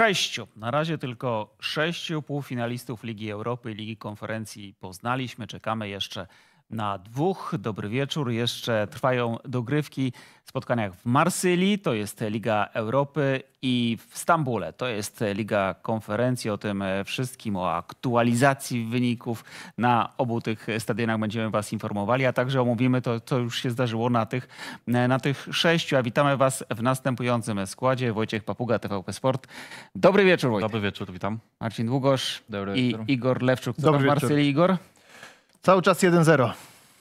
sześciu, na razie tylko sześciu półfinalistów Ligi Europy i Ligi Konferencji poznaliśmy. Czekamy jeszcze na dwóch. Dobry wieczór. Jeszcze trwają dogrywki w spotkaniach w Marsylii, to jest Liga Europy i w Stambule, to jest Liga Konferencji. O tym e, wszystkim, o aktualizacji wyników na obu tych stadionach będziemy Was informowali, a także omówimy to, co już się zdarzyło na tych, e, na tych sześciu. A witamy Was w następującym składzie. Wojciech Papuga, TVP Sport. Dobry wieczór, Wojciech. Dobry wieczór, witam. Marcin Długosz Dobry i wieczór. Igor Lewczuk. Dobry w Marsylii, Igor? Cały czas 1-0.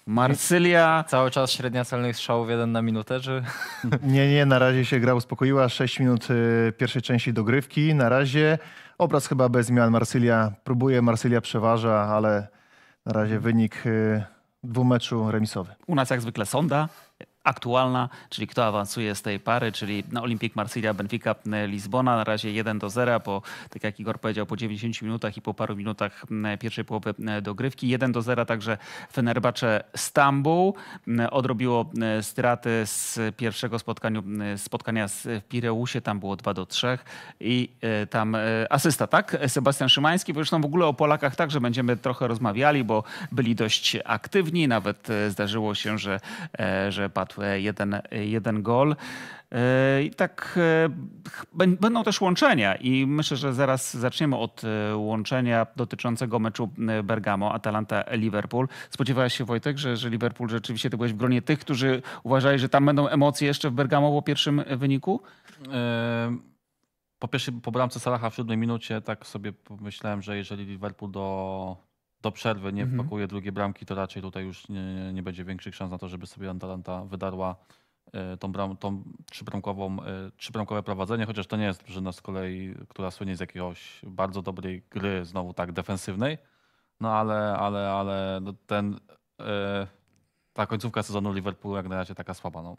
Marsylia. Cały czas średnia celnych strzałów 1 na minutę, czy? Nie, nie, na razie się gra uspokoiła. 6 minut y, pierwszej części dogrywki. Na razie obraz chyba bez zmian. Marsylia próbuje, Marsylia przeważa, ale na razie wynik y, dwumeczu remisowy. U nas jak zwykle sonda aktualna, czyli kto awansuje z tej pary, czyli no, Olimpik Marsylia, Benfica, Lizbona. Na razie 1 do 0, po, tak jak Igor powiedział, po 90 minutach i po paru minutach pierwszej połowy dogrywki. 1 do 0 także Fenerbacze Stambuł. Odrobiło straty z pierwszego spotkania, spotkania w Pireusie, tam było 2 do 3 i e, tam e, asysta, tak? Sebastian Szymański, bo zresztą w ogóle o Polakach także będziemy trochę rozmawiali, bo byli dość aktywni, nawet e, zdarzyło się, że, że padł jeden, jeden gol. E, I tak e, będą też łączenia i myślę, że zaraz zaczniemy od e, łączenia dotyczącego meczu Bergamo, Atalanta, Liverpool. Spodziewałeś się Wojtek, że, że Liverpool rzeczywiście ty byłeś w gronie tych, którzy uważali, że tam będą emocje jeszcze w Bergamo po pierwszym wyniku? Po pierwsze po bramce Salaha w siódmej minucie tak sobie pomyślałem, że jeżeli Liverpool do do przerwy nie mhm. wpakuje drugie bramki, to raczej tutaj już nie, nie będzie większych szans na to, żeby sobie Atalanta wydarła e, tą, bram, tą trzybramkową, e, trzybramkowe prowadzenie, chociaż to nie jest drużyna z kolei, która słynie z jakiegoś bardzo dobrej gry, znowu tak defensywnej, no ale, ale, ale no ten, e, ta końcówka sezonu Liverpoolu jak na razie taka słaba. No.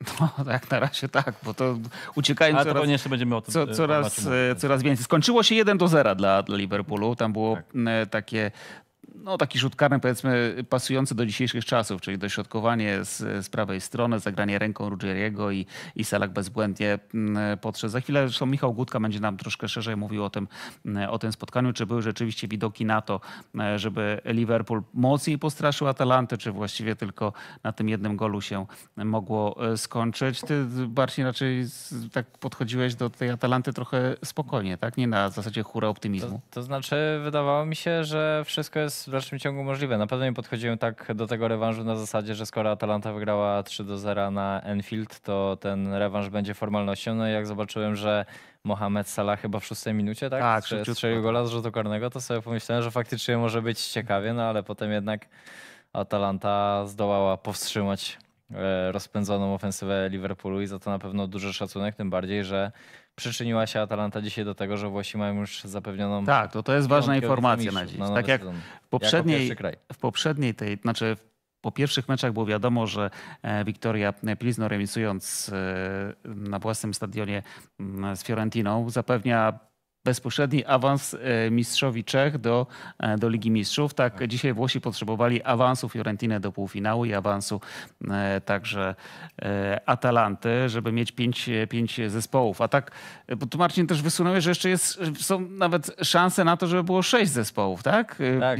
No, jak na razie tak, bo to uciekają Ale coraz, to jeszcze będziemy o tym co, e, coraz, e, coraz więcej. Skończyło się 1 do 0 dla, dla Liverpoolu. Tam było tak. E, takie no, taki rzut karny, powiedzmy, pasujący do dzisiejszych czasów, czyli dośrodkowanie z, z prawej strony, zagranie ręką Ruggieriego i, i Selak bezbłędnie mm, podszedł. Za chwilę zresztą Michał Gutka będzie nam troszkę szerzej mówił o tym, mm, o tym spotkaniu. Czy były rzeczywiście widoki na to, mm, żeby Liverpool mocniej postraszył Atalantę, czy właściwie tylko na tym jednym golu się mogło e, skończyć? Ty, bardziej raczej tak podchodziłeś do tej Atalanty trochę spokojnie, tak? Nie na zasadzie hura optymizmu. To, to znaczy, wydawało mi się, że wszystko jest jest w dalszym ciągu możliwe. Na pewno nie podchodziłem tak do tego rewanżu na zasadzie, że skoro Atalanta wygrała 3 do 0 na Enfield, to ten rewanż będzie formalnością. No i jak zobaczyłem, że Mohamed Salah chyba w szóstej minucie, tak? Tak, Strze strzelił gola z rzutu karnego, to sobie pomyślałem, że faktycznie może być ciekawie, no ale potem jednak Atalanta zdołała powstrzymać E, rozpędzoną ofensywę Liverpoolu i za to na pewno duży szacunek, tym bardziej, że przyczyniła się Atalanta dzisiaj do tego, że Włosi mają już zapewnioną... Tak, to, to jest ważna informacja na dziś. Na tak jak w poprzedniej, w poprzedniej tej, znaczy po pierwszych meczach było wiadomo, że e, Wiktoria Pilizno remisując e, na własnym stadionie z Fiorentiną zapewnia bezpośredni awans e, mistrzowi Czech do, e, do Ligi Mistrzów. Tak, tak, dzisiaj Włosi potrzebowali awansu Fiorentiny do półfinału i awansu e, także Atalanty, żeby mieć pięć, pięć zespołów. A tak, bo tu Marcin też wysunąłeś, że jeszcze jest, są nawet szanse na to, żeby było sześć zespołów, tak? Tak,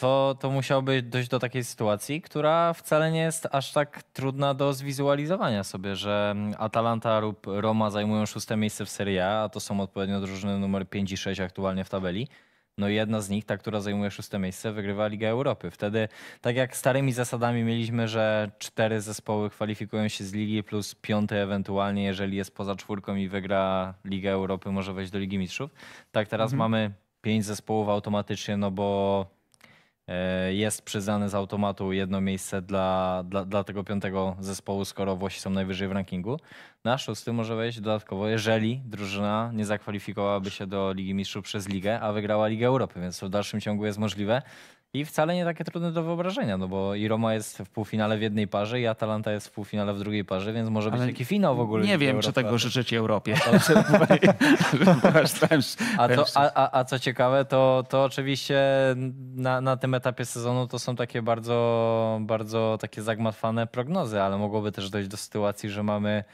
to, to musiałoby dojść do takiej sytuacji, która wcale nie jest aż tak trudna do zwizualizowania sobie, że mm, Atalanta lub Roma zajmują szóste miejsce w Serie A, a to są odpowiednio drużyny numer 5 i 6 aktualnie w tabeli. No i jedna z nich, ta, która zajmuje szóste miejsce, wygrywa Ligę Europy. Wtedy, tak jak starymi zasadami mieliśmy, że cztery zespoły kwalifikują się z ligi, plus piąty ewentualnie, jeżeli jest poza czwórką i wygra Ligę Europy, może wejść do Ligi Mistrzów. Tak teraz mhm. mamy pięć zespołów automatycznie, no bo E, jest przyznane z automatu jedno miejsce dla, dla, dla tego piątego zespołu, skoro Włosi są najwyżej w rankingu. Na no szósty może wejść dodatkowo, jeżeli drużyna nie zakwalifikowałaby się do Ligi Mistrzów przez ligę, a wygrała Ligę Europy, więc to w dalszym ciągu jest możliwe. I wcale nie takie trudne do wyobrażenia, no bo i Roma jest w półfinale w jednej parze i Atalanta jest w półfinale w drugiej parze, więc może być taki finał w ogóle. Nie wiem, czy tego życzyć Europie. a, a, a co ciekawe, to, to oczywiście na, na tym etapie sezonu to są takie bardzo, bardzo takie zagmatwane prognozy, ale mogłoby też dojść do sytuacji, że mamy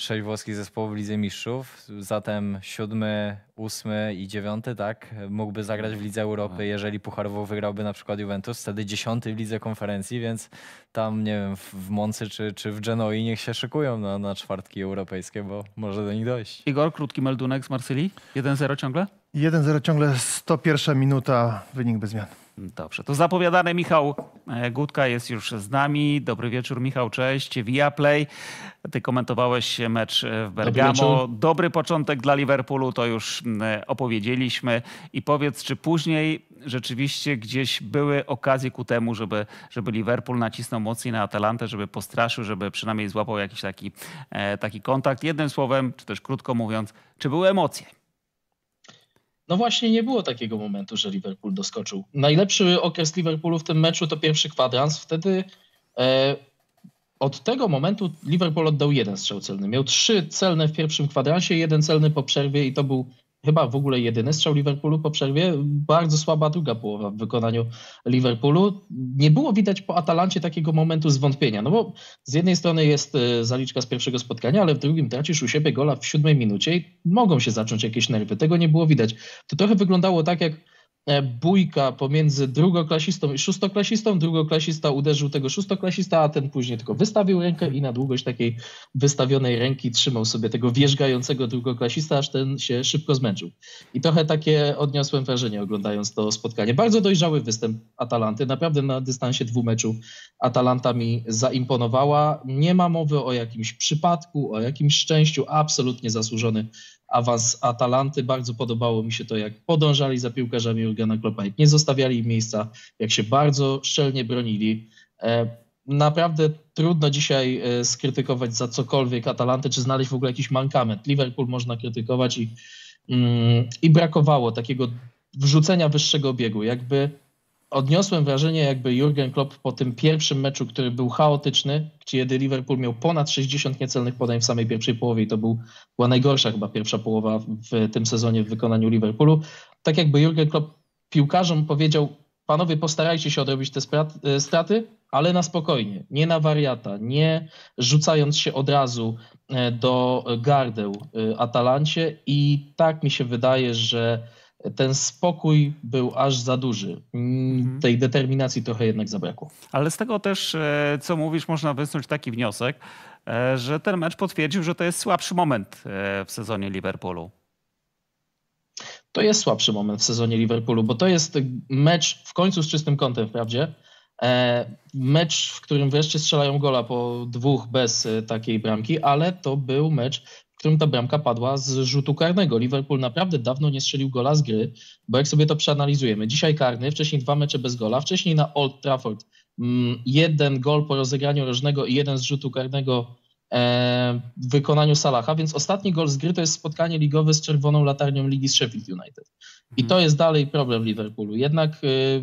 sześć włoskich zespołów w Lidze Mistrzów, zatem siódmy, ósmy i dziewiąty, tak, mógłby zagrać w Lidze Europy, tak. jeżeli Pucharowo wygrałby na przykład Juventus, wtedy dziesiąty w Lidze Konferencji, więc tam, nie wiem, w Moncy czy, czy w Genoi niech się szykują na, na czwartki europejskie, bo może do nich dojść. Igor, krótki meldunek z Marsylii, 1-0 ciągle? 1-0 ciągle, 101 minuta, wynik bez zmian. Dobrze, to zapowiadany Michał e, Gutka jest już z nami. Dobry wieczór, Michał, cześć. Via Play. Ty komentowałeś mecz w Bergamo. Dobry, Dobry początek dla Liverpoolu, to już e, opowiedzieliśmy. I powiedz, czy później rzeczywiście gdzieś były okazje ku temu, żeby, żeby Liverpool nacisnął mocniej na Atalantę, żeby postraszył, żeby przynajmniej złapał jakiś taki, e, taki kontakt. Jednym słowem, czy też krótko mówiąc, czy były emocje? No właśnie nie było takiego momentu, że Liverpool doskoczył. Najlepszy okres Liverpoolu w tym meczu to pierwszy kwadrans. Wtedy e, od tego momentu Liverpool oddał jeden strzał celny. Miał trzy celne w pierwszym kwadransie, jeden celny po przerwie i to był chyba w ogóle jedyny strzał Liverpoolu po przerwie. Bardzo słaba druga połowa w wykonaniu Liverpoolu. Nie było widać po Atalancie takiego momentu zwątpienia, no bo z jednej strony jest y, zaliczka z pierwszego spotkania, ale w drugim tracisz u siebie gola w siódmej minucie i mogą się zacząć jakieś nerwy. Tego nie było widać. To trochę wyglądało tak, jak E, bójka pomiędzy drugoklasistą i szóstoklasistą. Drugoklasista uderzył tego szóstoklasista, a ten później tylko wystawił rękę i na długość takiej wystawionej ręki trzymał sobie tego wierzgającego drugoklasista, aż ten się szybko zmęczył. I trochę takie odniosłem wrażenie oglądając to spotkanie. Bardzo dojrzały występ Atalanty, naprawdę na dystansie dwóch meczów Atalanta mi zaimponowała. Nie ma mowy o jakimś przypadku, o jakimś szczęściu, absolutnie zasłużony awans Atalanty. Bardzo podobało mi się to, jak podążali za piłkarzami Jurgena Kloppa, jak nie zostawiali im miejsca, jak się bardzo szczelnie bronili. E, naprawdę trudno dzisiaj e, skrytykować za cokolwiek Atalanty, czy znaleźć w ogóle jakiś mankament. Liverpool można krytykować i, mm, i brakowało takiego wrzucenia wyższego biegu, jakby odniosłem wrażenie, jakby Jurgen Klopp po tym pierwszym meczu, który był chaotyczny, gdzie Liverpool miał ponad 60 niecelnych podań w samej pierwszej połowie i to był, była najgorsza chyba pierwsza połowa w tym sezonie w wykonaniu Liverpoolu. Tak jakby Jurgen Klopp piłkarzom powiedział, panowie postarajcie się odrobić te e, straty, ale na spokojnie, nie na wariata, nie rzucając się od razu e, do gardeł e, Atalancie i tak mi się wydaje, że ten spokój był aż za duży. Mm, mhm. Tej determinacji trochę jednak zabrakło. Ale z tego też, e, co mówisz, można wysnuć taki wniosek, e, że ten mecz potwierdził, że to jest słabszy moment e, w sezonie Liverpoolu. To jest słabszy moment w sezonie Liverpoolu, bo to jest mecz w końcu z czystym kątem, wprawdzie. Mecz, w którym wreszcie strzelają gola po dwóch bez takiej bramki, ale to był mecz którym ta bramka padła z rzutu karnego. Liverpool naprawdę dawno nie strzelił gola z gry, bo jak sobie to przeanalizujemy, dzisiaj karny, wcześniej dwa mecze bez gola, wcześniej na Old Trafford mm, jeden gol po rozegraniu rożnego i jeden z rzutu karnego e, w wykonaniu Salaha, więc ostatni gol z gry to jest spotkanie ligowe z czerwoną latarnią Ligi z Sheffield United. I to jest dalej problem Liverpoolu. Jednak y,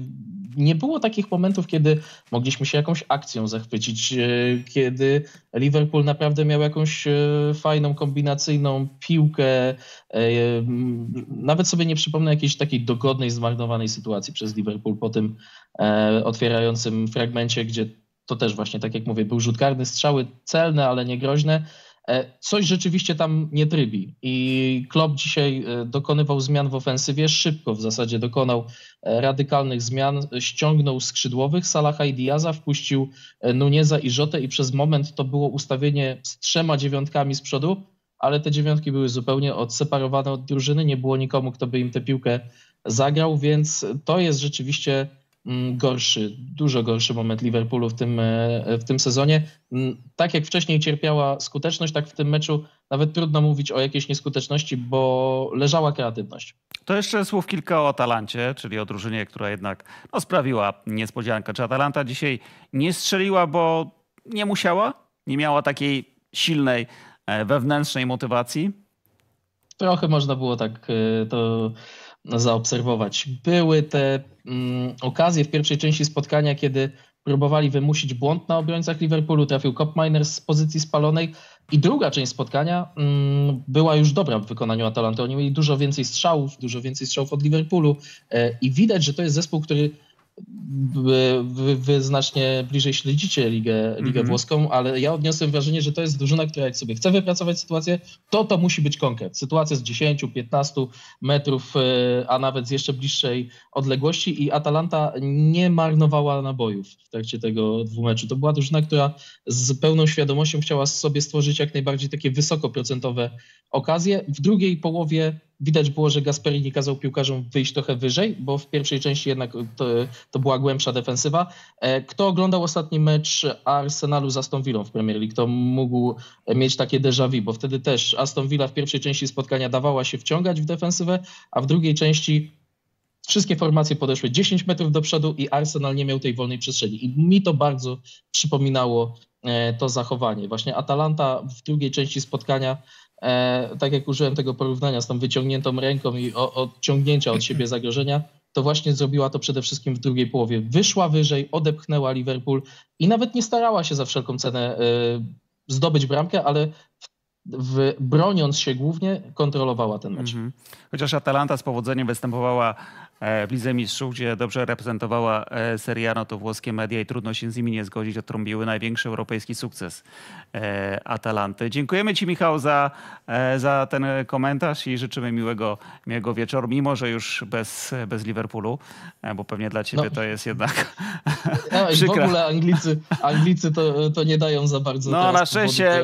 nie było takich momentów, kiedy mogliśmy się jakąś akcją zachwycić, y, kiedy Liverpool naprawdę miał jakąś y, fajną, kombinacyjną piłkę. Nawet sobie nie przypomnę jakiejś takiej dogodnej, zmarnowanej sytuacji przez Liverpool po tym e, otwierającym fragmencie, gdzie to też właśnie, tak jak mówię, był rzut karny, strzały celne, ale nie groźne. E, coś rzeczywiście tam nie trybi i Klopp dzisiaj e, dokonywał zmian w ofensywie, szybko w zasadzie dokonał e, radykalnych zmian, ściągnął skrzydłowych Salaha i Diaza, wpuścił Nuneza i Żotę i przez moment to było ustawienie z trzema dziewiątkami z przodu, ale te dziewiątki były zupełnie odseparowane od drużyny, nie było nikomu, kto by im tę piłkę zagrał, więc to jest rzeczywiście Mm, gorszy, dużo gorszy moment Liverpoolu w tym, e, w tym sezonie. Mm, tak jak wcześniej cierpiała skuteczność, tak w tym meczu nawet trudno mówić o jakiejś nieskuteczności, bo leżała kreatywność. To jeszcze słów kilka o Atalancie, czyli o drużynie, która jednak no, sprawiła niespodziankę. Czy Atalanta dzisiaj nie strzeliła, bo nie musiała? Nie miała takiej silnej e, wewnętrznej motywacji? Trochę można było tak e, to no, zaobserwować. Były te mm, okazje w pierwszej części spotkania, kiedy próbowali wymusić błąd na obrońcach Liverpoolu, trafił Kopminers z pozycji spalonej i druga część spotkania mm, była już dobra w wykonaniu Atalanty. Oni mieli dużo więcej strzałów, dużo więcej strzałów od Liverpoolu e, i widać, że to jest zespół, który Wy, wy, wy, znacznie bliżej śledzicie Ligę, Ligę mhm. Włoską, ale ja odniosłem wrażenie, że to jest drużyna, która jak sobie chce wypracować sytuację, to to musi być konkret. Sytuacja z 10, 15 metrów, e, a nawet z jeszcze bliższej odległości i Atalanta nie marnowała nabojów w trakcie tego dwumeczu. To była drużyna, która z pełną świadomością chciała sobie stworzyć jak najbardziej takie wysokoprocentowe okazje. W drugiej połowie Widać było, że Gasperini kazał piłkarzom wyjść trochę wyżej, bo w pierwszej części jednak to, to była głębsza defensywa. E, kto oglądał ostatni mecz Arsenalu z Aston Villą w Premier League, to mógł mieć takie déjà vu, bo wtedy też Aston Villa w pierwszej części spotkania dawała się wciągać w defensywę, a w drugiej części wszystkie formacje podeszły 10 metrów do przodu i Arsenal nie miał tej wolnej przestrzeni. I mi to bardzo przypominało e, to zachowanie. Właśnie Atalanta w drugiej części spotkania e, tak jak użyłem tego porównania z tą wyciągniętą ręką i o, odciągnięcia od siebie zagrożenia, to właśnie zrobiła to przede wszystkim w drugiej połowie. Wyszła wyżej, odepchnęła Liverpool i nawet nie starała się za wszelką cenę e, zdobyć bramkę, ale w, w, broniąc się głównie, kontrolowała ten mecz. Mhm. Chociaż Atalanta z powodzeniem występowała E, w Lidze Mistrzów, gdzie dobrze reprezentowała e, Serie A, no to włoskie media i trudno się z nimi nie zgodzić, otrąbiły największy europejski sukces e, Atalanty. Dziękujemy Ci Michał za, za ten komentarz i życzymy miłego, miłego wieczoru, mimo że już bez, bez Liverpoolu, bo pewnie dla Ciebie no. to jest jednak no, W ogóle Anglicy, Anglicy to, to nie dają za bardzo No na szczęście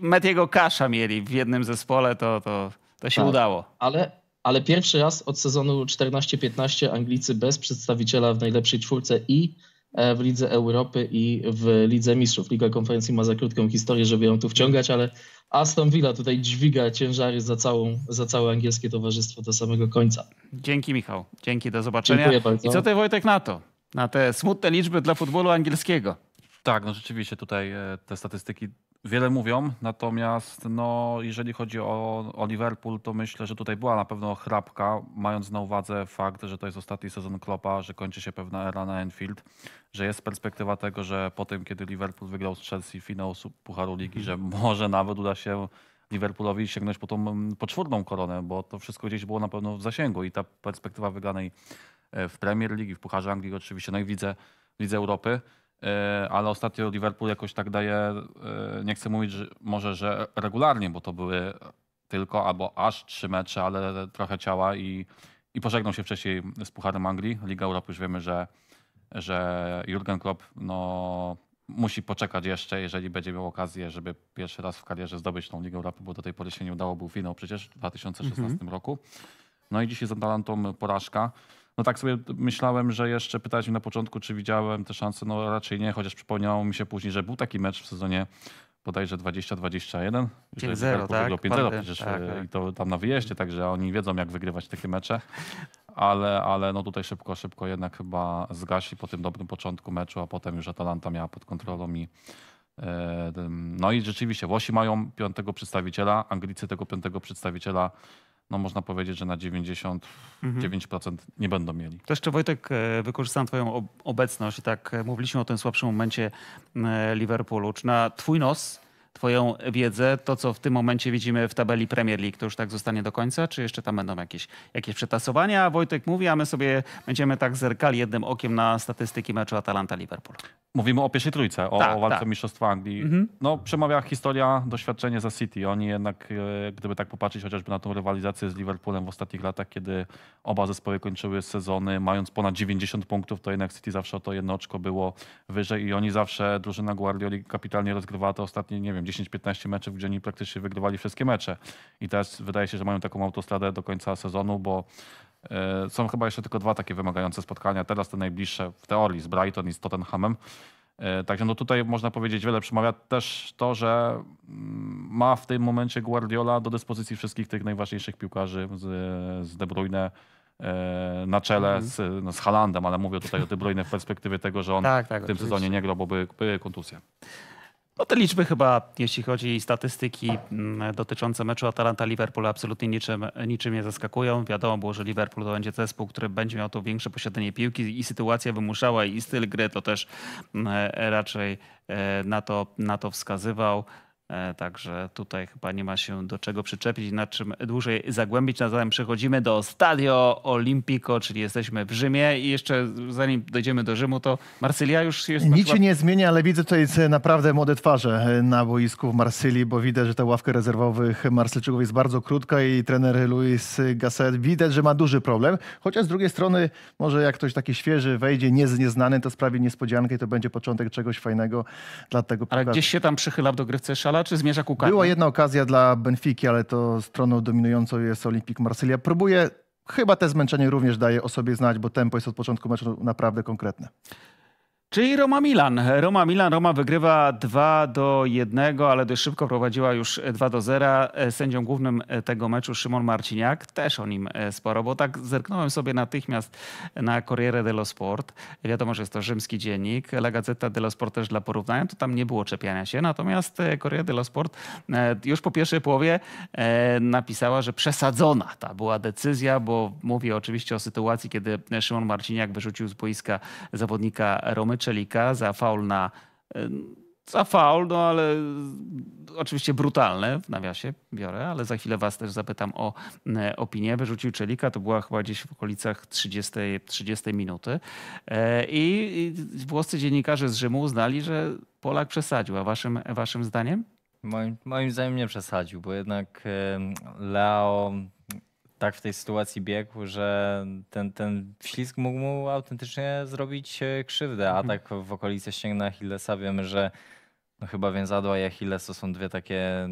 Metiego Kasza mieli w jednym zespole, to, to, to się tak. udało. Ale ale pierwszy raz od sezonu 14-15 Anglicy bez przedstawiciela w najlepszej czwórce i e, w Lidze Europy i w Lidze Mistrzów. Liga Konferencji ma za krótką historię, żeby ją tu wciągać, ale Aston Villa tutaj dźwiga ciężary za, całą, za całe angielskie towarzystwo do samego końca. Dzięki Michał, dzięki, do zobaczenia. Dziękuję bardzo. I co ty Wojtek na to? Na te smutne liczby dla futbolu angielskiego. Tak, no rzeczywiście tutaj e, te statystyki wiele mówią, natomiast no, jeżeli chodzi o, o Liverpool, to myślę, że tutaj była na pewno chrapka, mając na uwadze fakt, że to jest ostatni sezon Klopa, że kończy się pewna era na Enfield, że jest perspektywa tego, że po tym, kiedy Liverpool wygrał z Chelsea finał Pucharu Ligi, że mhm. może nawet uda się Liverpoolowi sięgnąć po tą mm, poczwórną koronę, bo to wszystko gdzieś było na pewno w zasięgu i ta perspektywa wygranej e, w Premier League, w Pucharze Anglii oczywiście, no i widzę Europy. E, ale ostatnio Liverpool jakoś tak daje, e, nie chcę mówić że może, że regularnie, bo to były tylko albo aż trzy mecze, ale trochę ciała i, i pożegnał się wcześniej z Pucharem Anglii. Liga Europy już wiemy, że, że Jurgen Klopp no, musi poczekać jeszcze, jeżeli będzie miał okazję, żeby pierwszy raz w karierze zdobyć tą Ligę Europy, bo do tej pory się nie udało, był finał przecież w 2016 mhm. roku. No i dzisiaj z Atalantą porażka. No tak sobie myślałem, że jeszcze pytałeś mnie na początku, czy widziałem te szanse. No raczej nie, chociaż przypomniało mi się później, że był taki mecz w sezonie bodajże 20-21. 5-0, tak? 5-0 tak? przecież tak, e, tak. i to tam na wyjeździe, także oni wiedzą jak wygrywać takie mecze. Ale, ale no tutaj szybko, szybko jednak chyba zgasi po tym dobrym początku meczu, a potem już Atalanta miała pod kontrolą i e, no i rzeczywiście Włosi mają piątego przedstawiciela, Anglicy tego piątego przedstawiciela no można powiedzieć, że na 99% mhm. nie będą mieli. To jeszcze Wojtek, e, wykorzystam Twoją obecność i tak e, mówiliśmy o tym słabszym momencie e, Liverpoolu. Czy na Twój nos Twoją wiedzę, to co w tym momencie widzimy w tabeli Premier League, to już tak zostanie do końca, czy jeszcze tam będą jakieś, jakieś przetasowania? Wojtek mówi, a my sobie będziemy tak zerkali jednym okiem na statystyki meczu Atalanta-Liverpool. Mówimy o pierwszej trójce, o, tak, o walce tak. mistrzostwa Anglii. Mhm. No, przemawia historia, doświadczenie za City. Oni jednak, e, gdyby tak popatrzeć chociażby na tą rywalizację z Liverpoolem w ostatnich latach, kiedy oba zespoły kończyły sezony mając ponad 90 punktów, to jednak City zawsze o to jedno oczko było wyżej i oni zawsze, drużyna Guardioli kapitalnie rozgrywała te ostatnie, nie wiem, 10-15 meczów, gdzie oni praktycznie wygrywali wszystkie mecze. I teraz wydaje się, że mają taką autostradę do końca sezonu, bo e, są chyba jeszcze tylko dwa takie wymagające spotkania. Teraz te najbliższe w teorii z Brighton i z Tottenhamem. E, także no tutaj można powiedzieć wiele przemawia też to, że mm, ma w tym momencie Guardiola do dyspozycji wszystkich tych najważniejszych piłkarzy z, z De Bruyne e, na czele mhm. z, no z Halandem, ale mówię tutaj o De Bruyne w perspektywie tego, że on tak, tak, w tym oczywiście. sezonie nie grał, bo były, były kontuzje. No te liczby chyba, jeśli chodzi o statystyki mm, dotyczące meczu Atalanta-Liverpool, absolutnie niczym, niczym nie zaskakują. Wiadomo było, że Liverpool to będzie zespół, który będzie miał tu większe posiadanie piłki i sytuacja wymuszała i styl gry to też mm, e, raczej e, na to, na to wskazywał. E, także tutaj chyba nie ma się do czego przyczepić, na czym dłużej zagłębić. Na zatem przechodzimy do Stadio Olimpico, czyli jesteśmy w Rzymie. I jeszcze zanim dojdziemy do Rzymu, to Marsylia już jest... Nic się nie zmienia, ale widzę tutaj e, naprawdę młode twarze e, na boisku w Marsylii, bo widać, że ta ławka rezerwowych Marsylijczyków jest bardzo krótka i trener Luis Gasset widać, że ma duży problem. Chociaż z drugiej strony może jak ktoś taki świeży wejdzie, nie nieznany, to sprawi niespodziankę i to będzie początek czegoś fajnego dla tego piłkarza. Ale gdzieś się tam przychyla w dogrywce szala czy zmierza ku Była jedna okazja dla Benfiki, ale to stroną dominującą jest Olympique Marsylia. Próbuję chyba te zmęczenie również daje o sobie znać, bo tempo jest od początku meczu naprawdę konkretne. Czyli Roma Milan. Roma Milan, Roma wygrywa 2 do 1, ale dość szybko prowadziła już 2 do 0. Sędzią głównym tego meczu Szymon Marciniak, też o nim sporo, bo tak zerknąłem sobie natychmiast na Corriere dello Sport. Wiadomo, że jest to rzymski dziennik, La Gazzetta dello Sport też dla porównania, to tam nie było czepiania się. Natomiast e, Corriere dello Sport e, już po pierwszej połowie e, napisała, że przesadzona ta była decyzja, bo mówię oczywiście o sytuacji, kiedy Szymon Marciniak wyrzucił z boiska zawodnika Romy Czelika za faul na e, za faul, no ale oczywiście brutalne w nawiasie biorę, ale za chwilę was też zapytam o e, opinię. Wyrzucił Czelika, to była chyba gdzieś w okolicach 30, 30 minuty e, i włoscy dziennikarze z Rzymu uznali, że Polak przesadził, a waszym, waszym zdaniem? Moim, moim zdaniem nie przesadził, bo jednak Leo tak w tej sytuacji biegł, że ten, ten ślizg mógł mu autentycznie zrobić e, krzywdę. A mhm. tak w okolice ścięgna Achillesa wiemy, że no chyba więzadła i Achilles to są dwie takie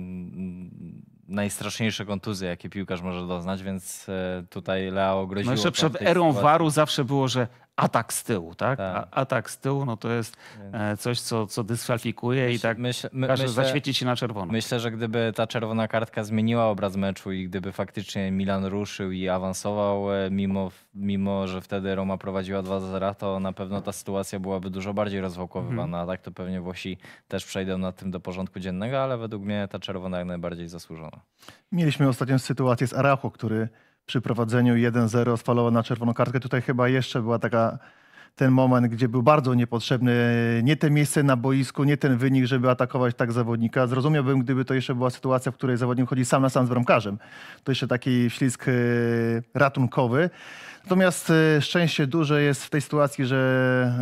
najstraszniejsze kontuzje, jakie piłkarz może doznać, więc e, tutaj Leo groziło. No jeszcze przed erą sytuacji. waru zawsze było, że atak z tyłu, tak? tak. A, atak z tyłu no to jest Więc... E, coś, co, co dyskwalifikuje myśl, i tak myśl, my, każe myślę, zaświecić się na czerwono. Myślę, że gdyby ta czerwona kartka zmieniła obraz meczu i gdyby faktycznie Milan ruszył i awansował, e, mimo, mimo że wtedy Roma prowadziła 2-0, to na pewno ta sytuacja byłaby dużo bardziej rozwałkowywana. Hmm. Tak to pewnie Włosi też przejdą nad tym do porządku dziennego, ale według mnie ta czerwona jak najbardziej zasłużona. Mieliśmy ostatnią sytuację z Araujo, który przy prowadzeniu 1-0 sfalował na czerwoną kartkę. Tutaj chyba jeszcze była taka ten moment, gdzie był bardzo niepotrzebny. Nie te miejsce na boisku, nie ten wynik, żeby atakować tak zawodnika. Zrozumiałbym, gdyby to jeszcze była sytuacja, w której zawodnik chodzi sam na sam z bramkarzem. To jeszcze taki ślisk y, ratunkowy. Natomiast y, szczęście duże jest w tej sytuacji, że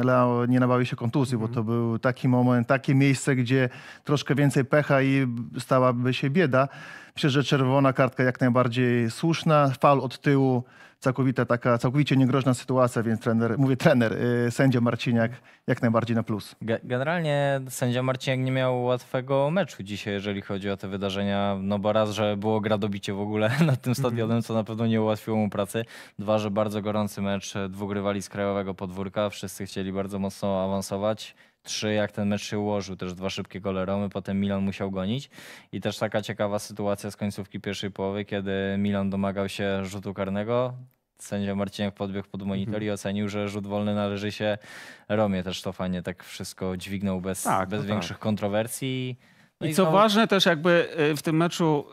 Leo nie nabawił się kontuzji, bo mhm. to był taki moment, takie miejsce, gdzie troszkę więcej pecha i stałaby się bieda. Myślę, że czerwona kartka jak najbardziej słuszna, fal od tyłu całkowita taka, całkowicie niegroźna sytuacja, więc trener, mówię trener, y, sędzia Marciniak jak najbardziej na plus. Generalnie sędzia Marciniak nie miał łatwego meczu dzisiaj, jeżeli chodzi o te wydarzenia, no bo raz, że było gradobicie w ogóle nad tym stadionem, mhm. co na pewno nie ułatwiło mu pracy, dwa, że bardzo gorący mecz e, dwóch rywali z krajowego podwórka, wszyscy chcieli bardzo mocno awansować, 3, jak ten mecz się ułożył, też dwa szybkie gole Romy, potem Milan musiał gonić i też taka ciekawa sytuacja z końcówki pierwszej połowy, kiedy Milan domagał się rzutu karnego, sędzia Marciniak podbiegł pod monitor mhm. i ocenił, że rzut wolny należy się Romie. Też to fajnie tak wszystko dźwignął bez, tak, bez no większych tak. kontrowersji. No I, co ważne też jakby y, w tym meczu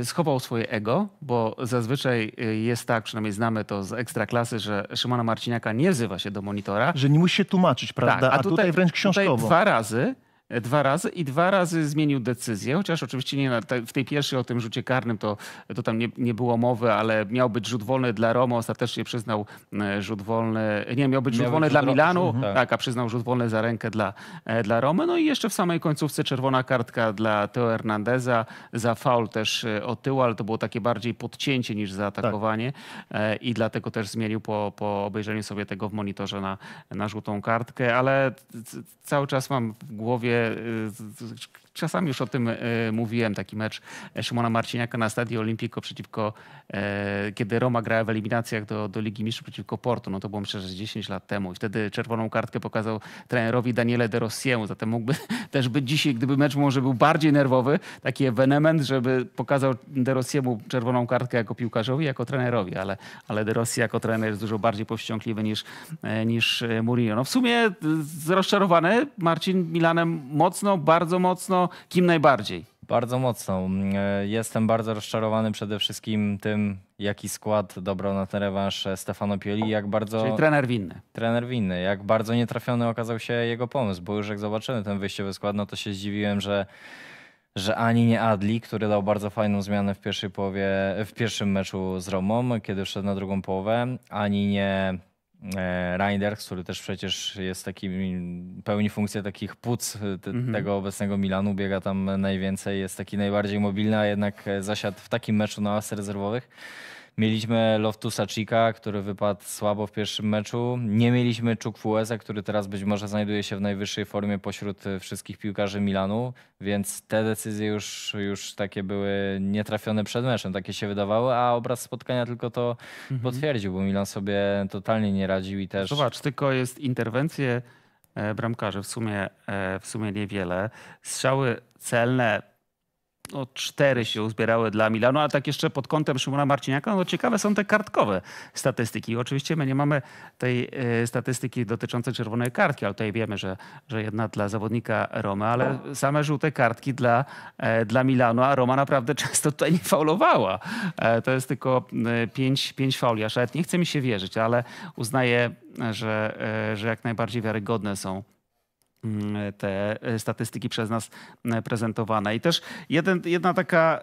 y, schował swoje ego, bo zazwyczaj y, jest tak, przynajmniej znamy to z ekstraklasy, że Szymona Marciniaka nie wzywa się do monitora. Że nie musi się tłumaczyć, tak, prawda? Tak, a, tutaj, tutaj, wręcz książkowo. Tutaj dwa razy E, dwa razy i dwa razy zmienił decyzję, chociaż oczywiście nie na, w tej pierwszej o tym rzucie karnym to, to tam nie, nie było mowy, ale miał być rzut wolny dla Romy, ostatecznie przyznał e, rzut wolny, nie, miał być rzut wolny dla Milanu, mhm. tak. tak, a przyznał rzut wolny za rękę dla, e, dla Romy. No i jeszcze w samej końcówce czerwona kartka dla Teo Hernandeza za faul też o tył, ale to było takie bardziej podcięcie niż zaatakowanie tak. i dlatego też zmienił po, po obejrzeniu sobie tego w monitorze na, na żółtą kartkę, ale cały czas mam w głowie się czasami już o tym e, mówiłem, taki mecz e, Szymona Marciniaka na Stadio Olimpico przeciwko, e, kiedy Roma grała w eliminacjach do, do Ligi Mistrzów przeciwko Porto, no to było myślę, że 10 lat temu i wtedy czerwoną kartkę pokazał trenerowi Daniele De Rossiemu, zatem mógłby też być dzisiaj, gdyby mecz może był bardziej nerwowy, taki ewenement, żeby pokazał De Rossiemu czerwoną kartkę jako piłkarzowi, jako trenerowi, ale, ale De Rossi jako trener jest dużo bardziej powściągliwy niż, niż Mourinho. No w sumie rozczarowany Marcin Milanem mocno, bardzo mocno, kim najbardziej? Bardzo mocno. Mm, e, jestem bardzo rozczarowany przede wszystkim tym, jaki skład dobrał na ten rewanż e, Stefano Pioli, jak bardzo... Czyli trener winny. Trener winny. Jak bardzo nietrafiony okazał się jego pomysł, bo już jak zobaczyłem ten wyjściowy skład, no to się zdziwiłem, że że ani nie Adli, który dał bardzo fajną zmianę w pierwszej połowie, w pierwszym meczu z Romą, kiedy wszedł na drugą połowę, ani nie E, Reinders, który też przecież jest taki, pełni funkcję takich płuc e, te, mm -hmm. tego obecnego Milanu, biega tam najwięcej, jest taki najbardziej mobilny, a jednak e, zasiadł w takim meczu na łasce rezerwowych. Mieliśmy Loftusa Chica, który wypadł słabo w pierwszym meczu. Nie mieliśmy Czukfueza, który teraz być może znajduje się w najwyższej formie pośród e, wszystkich piłkarzy Milanu, więc te decyzje już, już takie były nietrafione przed meczem, takie się wydawały, a obraz spotkania tylko to mhm. potwierdził, bo Milan sobie totalnie nie radził i też... Zobacz, tylko jest interwencje e, bramkarzy, w sumie, e, w sumie niewiele. Strzały celne no, cztery się uzbierały dla Milanu, a tak jeszcze pod kątem Szymona Marciniaka, no ciekawe są te kartkowe statystyki. Oczywiście my nie mamy tej e, statystyki dotyczącej czerwonej kartki, ale tutaj wiemy, że, że jedna dla zawodnika Roma, ale same żółte kartki dla, e, dla Milanu, a Roma naprawdę często tutaj nie faulowała. E, to jest tylko pięć, pięć fauli, aż nie chce mi się wierzyć, ale uznaję, że, że jak najbardziej wiarygodne są Mm, te e, statystyki przez nas e, prezentowane. I też jeden, jedna taka, e,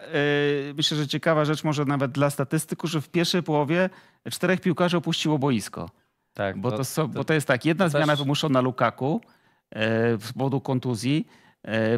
myślę, że ciekawa rzecz może nawet dla statystyków, że w pierwszej połowie czterech piłkarzy opuściło boisko. Tak, bo, to, to, bo to jest tak, jedna zmiana też... wymuszona Lukaku z powodu kontuzji,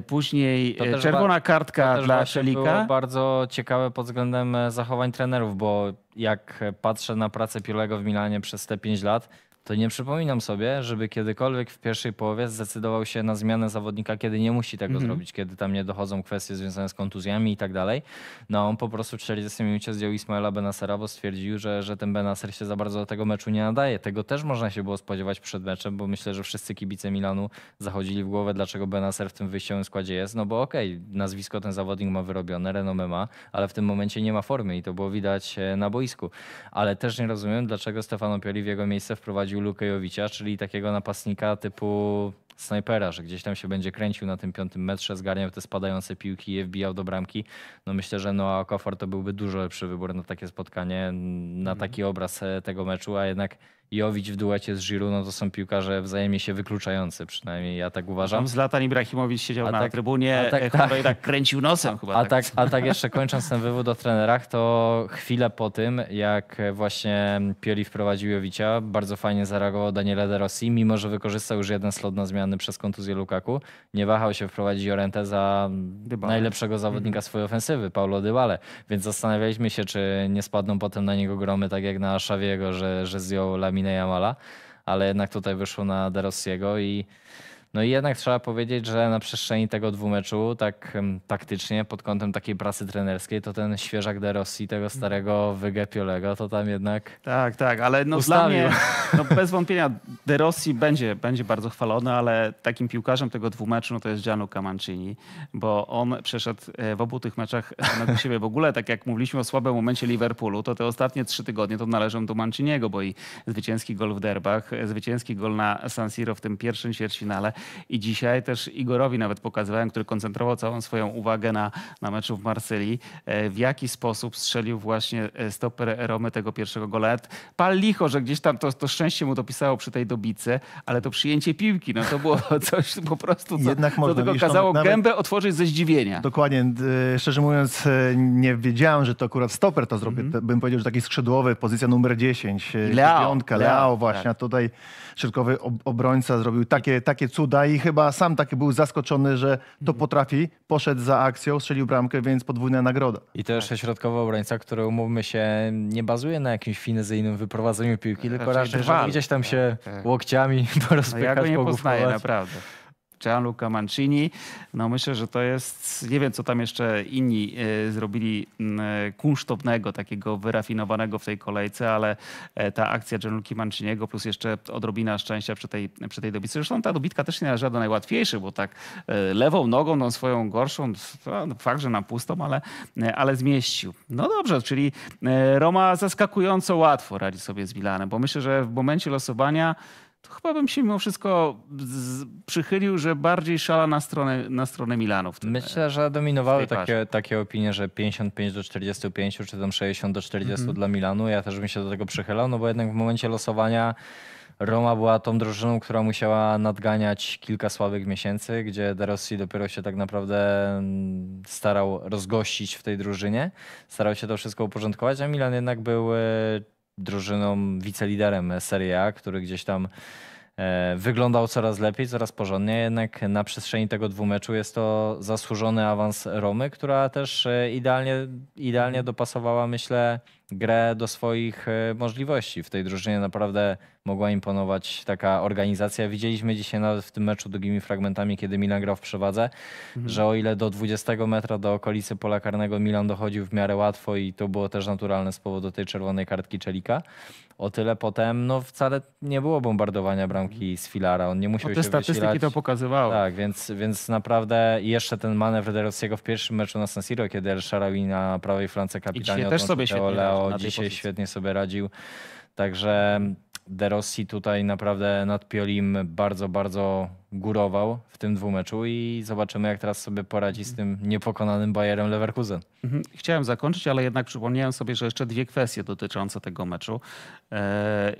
Później czerwona kartka dla Szelika. To było bardzo ciekawe pod względem zachowań trenerów, bo jak patrzę na pracę Piolego w Milanie przez te 5 lat, to nie przypominam sobie, żeby kiedykolwiek w pierwszej połowie zdecydował się na zmianę zawodnika, kiedy nie musi tego mhm. zrobić, kiedy tam nie dochodzą kwestie związane z kontuzjami i tak dalej. No on po prostu w 40 minucie zdjął Ismaela Benasera, bo stwierdził, że, że ten Benaser się za bardzo do tego meczu nie nadaje. Tego też można się było spodziewać przed meczem, bo myślę, że wszyscy kibice Milanu zachodzili w głowę, dlaczego Benaser w tym wyjściowym składzie jest. No bo okej, okay, nazwisko ten zawodnik ma wyrobione, renomę ma, ale w tym momencie nie ma formy i to było widać e, na boisku. Ale też nie rozumiem, dlaczego Stefano Pioli w jego miejsce wprowadził wprowadził Lukejowicza, czyli takiego napastnika typu snajpera, że gdzieś tam się będzie kręcił na tym piątym metrze, zgarniał te spadające piłki i wbijał do bramki. No myślę, że Noah Okafor to byłby dużo lepszy wybór na takie spotkanie, na mhm. taki obraz e, tego meczu, a jednak Jowić w duecie z Giroud, no to są piłkarze wzajemnie się wykluczający, przynajmniej ja tak uważam. Tam Zlatan Ibrahimowicz siedział a na tak, trybunie, a tak, e, tak, tak kręcił nosem chyba. A tak. tak, a tak jeszcze kończąc ten wywód o trenerach, to chwilę po tym, jak właśnie Pioli wprowadził Jowicza, bardzo fajnie zareagował Daniele De Rossi, mimo że wykorzystał już jeden slot na zmiany przez kontuzję Lukaku, nie wahał się wprowadzić Jorentę za Dybale. najlepszego mhm. zawodnika swojej ofensywy, Paulo Dybale. Więc zastanawialiśmy się, czy nie spadną potem na niego gromy, tak jak na Szawiego, że, że zdjął Lamine Jamala, ale jednak tutaj wyszło na De Rossiego i no i jednak trzeba powiedzieć, że na przestrzeni tego dwumeczu, tak taktycznie, pod kątem takiej pracy trenerskiej, to ten świeżak De Rossi, tego mm. starego Wygepiolego, to tam jednak. Tak, tak, ale no ustawił. dla mnie, no bez wątpienia, De Rossi będzie, będzie bardzo chwalony, ale takim piłkarzem tego dwumeczu no to jest Gianluca Mancini, bo on przeszedł e, w obu tych meczach na siebie w ogóle, tak jak mówiliśmy o słabym momencie Liverpoolu, to te ostatnie trzy tygodnie to należą do Manciniego, bo i zwycięski gol w derbach, e, zwycięski gol na San Siro w tym pierwszym ćwierćfinale, i dzisiaj też Igorowi nawet pokazywałem, który koncentrował całą swoją uwagę na, na meczu w Marsylii, e, w jaki sposób strzelił właśnie e, stoper Romy tego pierwszego gola. Pal licho, że gdzieś tam to, to szczęście mu dopisało przy tej dobice, ale to przyjęcie piłki, no to było coś po prostu, co, Jednak można, co tylko kazało nawet... gębę otworzyć ze zdziwienia. Dokładnie. Szczerze mówiąc, e, nie wiedziałem, że to akurat stoper to zrobił. Mm -hmm. Bym powiedział, że taki skrzydłowy, pozycja numer 10, Leo, piątka, Leo, Leo właśnie. Tak. tutaj środkowy obrońca zrobił takie, takie cuda i chyba sam taki był zaskoczony, że to mhm. potrafi. Poszedł za akcją, strzelił bramkę, więc podwójna nagroda. I też tak. środkowy obrońca, który umówmy się, nie bazuje na jakimś finezyjnym wyprowadzeniu piłki, tylko raczej, raczej że gdzieś tam tak, się tak. łokciami porozpychać, no ja go nie naprawdę. Gianluca Mancini. No myślę, że to jest, nie wiem co tam jeszcze inni e, zrobili e, kunsztownego, takiego wyrafinowanego w tej kolejce, ale e, ta akcja Gianluca Manciniego plus jeszcze odrobina szczęścia przy tej, przy tej dobicy. Zresztą ta dobitka też nie należała do najłatwiejszych, bo tak lewą nogą, tą no, swoją gorszą, fakt, że na pustą, ale, ale zmieścił. No dobrze, czyli Roma zaskakująco łatwo radzi sobie z Milanem, bo myślę, że w momencie losowania to chyba bym się mimo wszystko z, przychylił, że bardziej szala na stronę, na stronę Milanu. Tym, Myślę, e, że dominowały takie, takie opinie, że 55 do 45, czy tam 60 do 40 mm -hmm. dla Milanu. Ja też bym się do tego przychylał, no bo jednak w momencie losowania Roma była tą drużyną, która musiała nadganiać kilka słabych miesięcy, gdzie De Rossi dopiero się tak naprawdę mm, starał rozgościć w tej drużynie. Starał się to wszystko uporządkować, a Milan jednak był e, drużyną, wiceliderem Serie A, który gdzieś tam e, wyglądał coraz lepiej, coraz porządnie, jednak na przestrzeni tego dwumeczu jest to zasłużony awans Romy, która też e, idealnie, idealnie dopasowała, myślę, grę do swoich e, możliwości. W tej drużynie naprawdę mogła imponować taka organizacja. Widzieliśmy dzisiaj nawet w tym meczu długimi fragmentami, kiedy Milan grał w przewadze, mhm. że o ile do 20 metra do okolicy pola karnego Milan dochodził w miarę łatwo i to było też naturalne z powodu tej czerwonej kartki Czelika, o tyle potem no wcale nie było bombardowania bramki z filara. On nie musiał no, te statystyki to pokazywały. Tak, więc, więc naprawdę jeszcze ten manewr Derosiego w pierwszym meczu na San Siro, kiedy El Sharawi na prawej flance kapitalnie I też sobie się Leo Teo dzisiaj pozycji. świetnie sobie radził. Także De Rossi tutaj naprawdę nad Piolim bardzo, bardzo górował w tym dwumeczu i zobaczymy, jak teraz sobie poradzi z tym niepokonanym Bayerem Leverkusen. Mhm. Chciałem zakończyć, ale jednak przypomniałem sobie, że jeszcze dwie kwestie dotyczące tego meczu. E, e,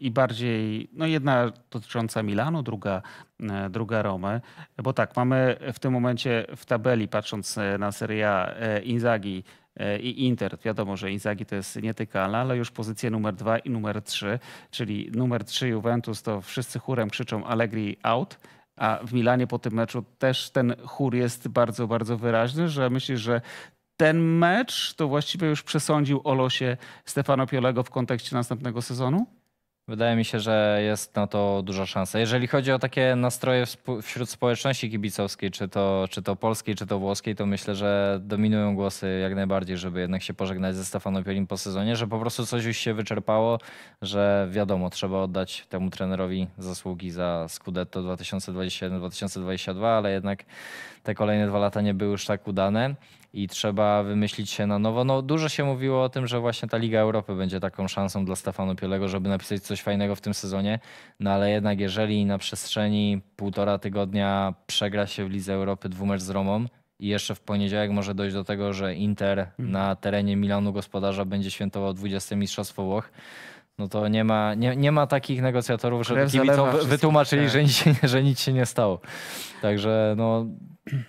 I bardziej, no jedna dotycząca Milanu, druga, e, druga Romy. Bo tak, mamy w tym momencie w tabeli, patrząc na Serie A, Inzaghi E, i Inter. Wiadomo, że Inzaghi to jest nietykalne, ale już pozycje numer dwa i numer trzy, czyli numer trzy Juventus to wszyscy chórem krzyczą Allegri out, a w Milanie po tym meczu też ten chór jest bardzo, bardzo wyraźny, że myślę, że ten mecz to właściwie już przesądził o losie Stefano Piolego w kontekście następnego sezonu? Wydaje mi się, że jest na to duża szansa. Jeżeli chodzi o takie nastroje wśród społeczności kibicowskiej, czy to, czy to polskiej, czy to włoskiej, to myślę, że dominują głosy jak najbardziej, żeby jednak się pożegnać ze Stefano Piolim po sezonie, że po prostu coś już się wyczerpało, że wiadomo, trzeba oddać temu trenerowi zasługi za Scudetto 2021-2022, ale jednak te kolejne dwa lata nie były już tak udane i trzeba wymyślić się na nowo. No, dużo się mówiło o tym, że właśnie ta Liga Europy będzie taką szansą dla Stefano Piolego, żeby napisać coś fajnego w tym sezonie, no ale jednak jeżeli na przestrzeni półtora tygodnia przegra się w Lidze Europy dwumecz z Romą i jeszcze w poniedziałek może dojść do tego, że Inter hmm. na terenie Milanu gospodarza będzie świętował 20. Mistrzostwo Włoch, no to nie ma, nie, nie ma takich negocjatorów, żeby kibicom wytłumaczyli, że tak. nic, się, że nic się nie stało. Także no,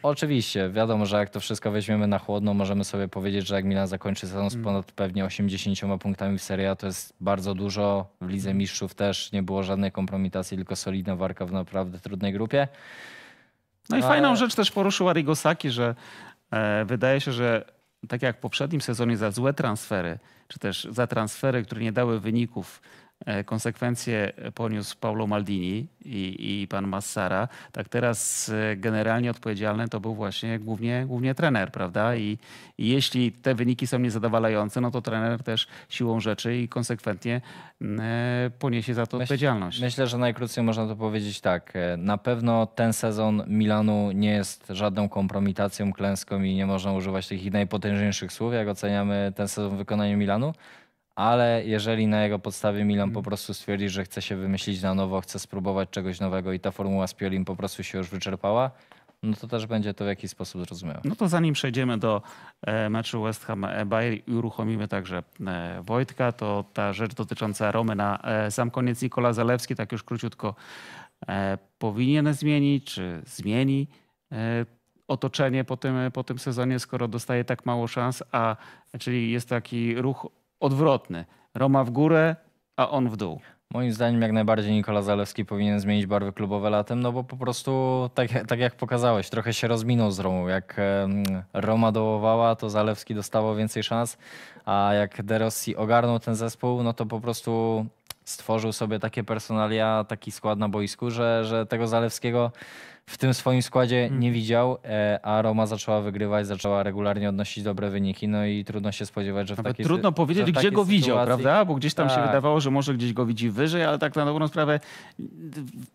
Oczywiście, wiadomo, że jak to wszystko weźmiemy na chłodno, możemy sobie powiedzieć, że jak Milan zakończy sezon z mm. ponad pewnie 80 punktami w Serie A, to jest bardzo dużo. W Lidze mm. Mistrzów też nie było żadnej kompromitacji, tylko solidna warka w naprawdę trudnej grupie. No i Ale... fajną rzecz też poruszył Arigosaki, że e, wydaje się, że tak jak w poprzednim sezonie za złe transfery, czy też za transfery, które nie dały wyników, E, konsekwencje poniósł Paulo Maldini i, i pan Massara. Tak teraz e, generalnie odpowiedzialny to był właśnie głównie, głównie trener, prawda? I, I, jeśli te wyniki są niezadowalające, no to trener też siłą rzeczy i konsekwentnie mm, e, poniesie za to odpowiedzialność. Myślę, że najkrócej można to powiedzieć tak. Na pewno ten sezon Milanu nie jest żadną kompromitacją, klęską i nie można używać takich najpotężniejszych słów, jak oceniamy ten sezon w wykonaniu Milanu ale jeżeli na jego podstawie Milan mhm. po prostu stwierdzi, że chce się wymyślić na nowo, chce spróbować czegoś nowego i ta formuła z Piolim po prostu się już wyczerpała, no to też będzie to w jakiś sposób zrozumiałe. No to zanim przejdziemy do e, meczu West Ham e, Bayer i uruchomimy także e, Wojtka, to ta rzecz dotycząca Romy na sam koniec Nikola Zalewski tak już króciutko powinien zmienić, czy zmieni otoczenie po tym, po tym sezonie, skoro dostaje tak mało szans, a czyli jest taki ruch odwrotny. Roma w górę, a on w dół. Moim zdaniem jak najbardziej Nikola Zalewski powinien zmienić barwy klubowe latem, no bo po prostu, tak, tak jak pokazałeś, trochę się rozminął z Romą. Jak Roma dołowała, to Zalewski dostawał więcej szans, a jak De Rossi ogarnął ten zespół, no to po prostu stworzył sobie takie personalia, taki skład na boisku, że, że tego Zalewskiego w tym swoim składzie hmm. nie widział, e, a Roma zaczęła wygrywać, zaczęła regularnie odnosić dobre wyniki, no i trudno się spodziewać, że w takiej Trudno powiedzieć, gdzie sytuacji... go widział, prawda? Bo gdzieś tam tak. się wydawało, że może gdzieś go widzi wyżej, ale tak na dobrą sprawę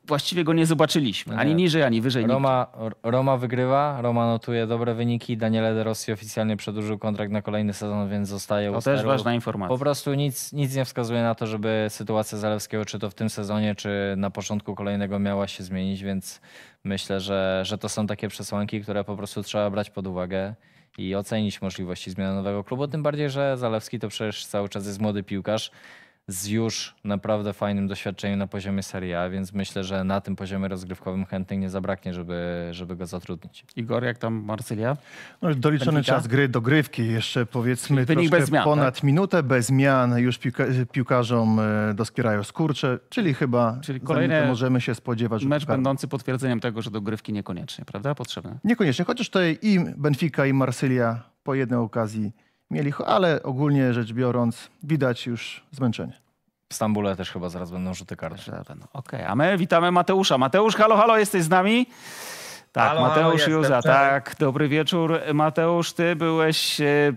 właściwie go nie zobaczyliśmy. Ani nie. niżej, ani wyżej. Roma, Roma wygrywa, Roma notuje dobre wyniki, Daniele De Rossi oficjalnie przedłużył kontrakt na kolejny sezon, więc zostaje To też ważna informacja. Po prostu nic, nic nie wskazuje na to, żeby sytuacja Zalewskiego, czy to w tym sezonie, czy na początku kolejnego miała się zmienić, więc myślę, że, że to są takie przesłanki, które po prostu trzeba brać pod uwagę i ocenić możliwości zmiany nowego klubu. Tym bardziej, że Zalewski to przecież cały czas jest młody piłkarz, z już naprawdę fajnym doświadczeniem na poziomie Serie A, więc myślę, że na tym poziomie rozgrywkowym chętnych nie zabraknie, żeby, żeby go zatrudnić. Igor, jak tam Marsylia? No, doliczony Benfica? czas gry, dogrywki jeszcze powiedzmy Wynik zmian, ponad tak? minutę, bez zmian już piłka piłkarzom e, doskierają skurcze, czyli chyba czyli kolejne możemy się spodziewać. Mecz tak. będący potwierdzeniem tego, że dogrywki niekoniecznie, prawda? Potrzebne. Niekoniecznie, chociaż tutaj i Benfica i Marsylia po jednej okazji mieli, ale ogólnie rzecz biorąc widać już zmęczenie. W Stambule też chyba zaraz będą rzuty karne. Okej, okay. a my witamy Mateusza. Mateusz, halo, halo, jesteś z nami? Tak, halo, Mateusz halo, Józa, tak. Dobry wieczór. Mateusz, ty byłeś e,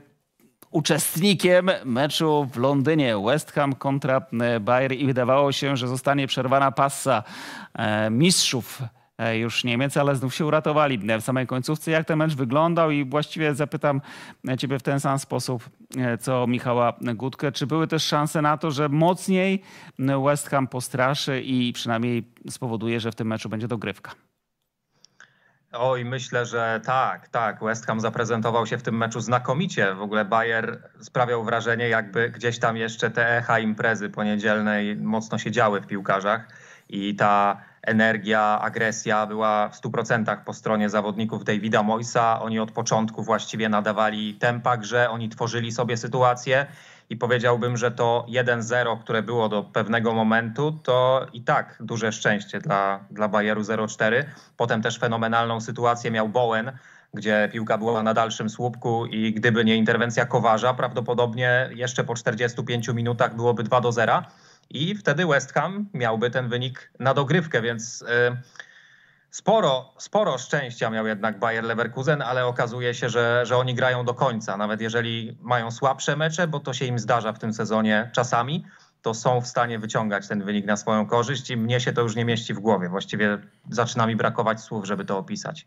uczestnikiem meczu w Londynie. West Ham kontra e, Bayern i wydawało się, że zostanie przerwana pasa e, mistrzów E, już Niemiec, ale znów się uratowali e, w samej końcówce. Jak ten mecz wyglądał? I właściwie zapytam e, Ciebie w ten sam sposób, co Michała Gutkę. Czy były też szanse na to, że mocniej West Ham postraszy i przynajmniej spowoduje, że w tym meczu będzie dogrywka? Oj, myślę, że tak, tak. West Ham zaprezentował się w tym meczu znakomicie. W ogóle Bayer sprawiał wrażenie, jakby gdzieś tam jeszcze te echa imprezy poniedzielnej mocno się działy w piłkarzach i ta energia, agresja była w 100% po stronie zawodników Davida Moisa. Oni od początku właściwie nadawali tempa grze, oni tworzyli sobie sytuację i powiedziałbym, że to 1-0, które było do pewnego momentu, to i tak duże szczęście dla, dla Bayeru 0-4. Potem też fenomenalną sytuację miał Bowen, gdzie piłka była na dalszym słupku i gdyby nie interwencja Kowarza, prawdopodobnie jeszcze po 45 minutach byłoby 2 do 0 i wtedy West Ham miałby ten wynik na dogrywkę, więc e, sporo, sporo szczęścia miał jednak Bayer Leverkusen, ale okazuje się, że, że oni grają do końca, nawet jeżeli mają słabsze mecze, bo to się im zdarza w tym sezonie czasami, to są w stanie wyciągać ten wynik na swoją korzyść i mnie się to już nie mieści w głowie. Właściwie zaczyna mi brakować słów, żeby to opisać.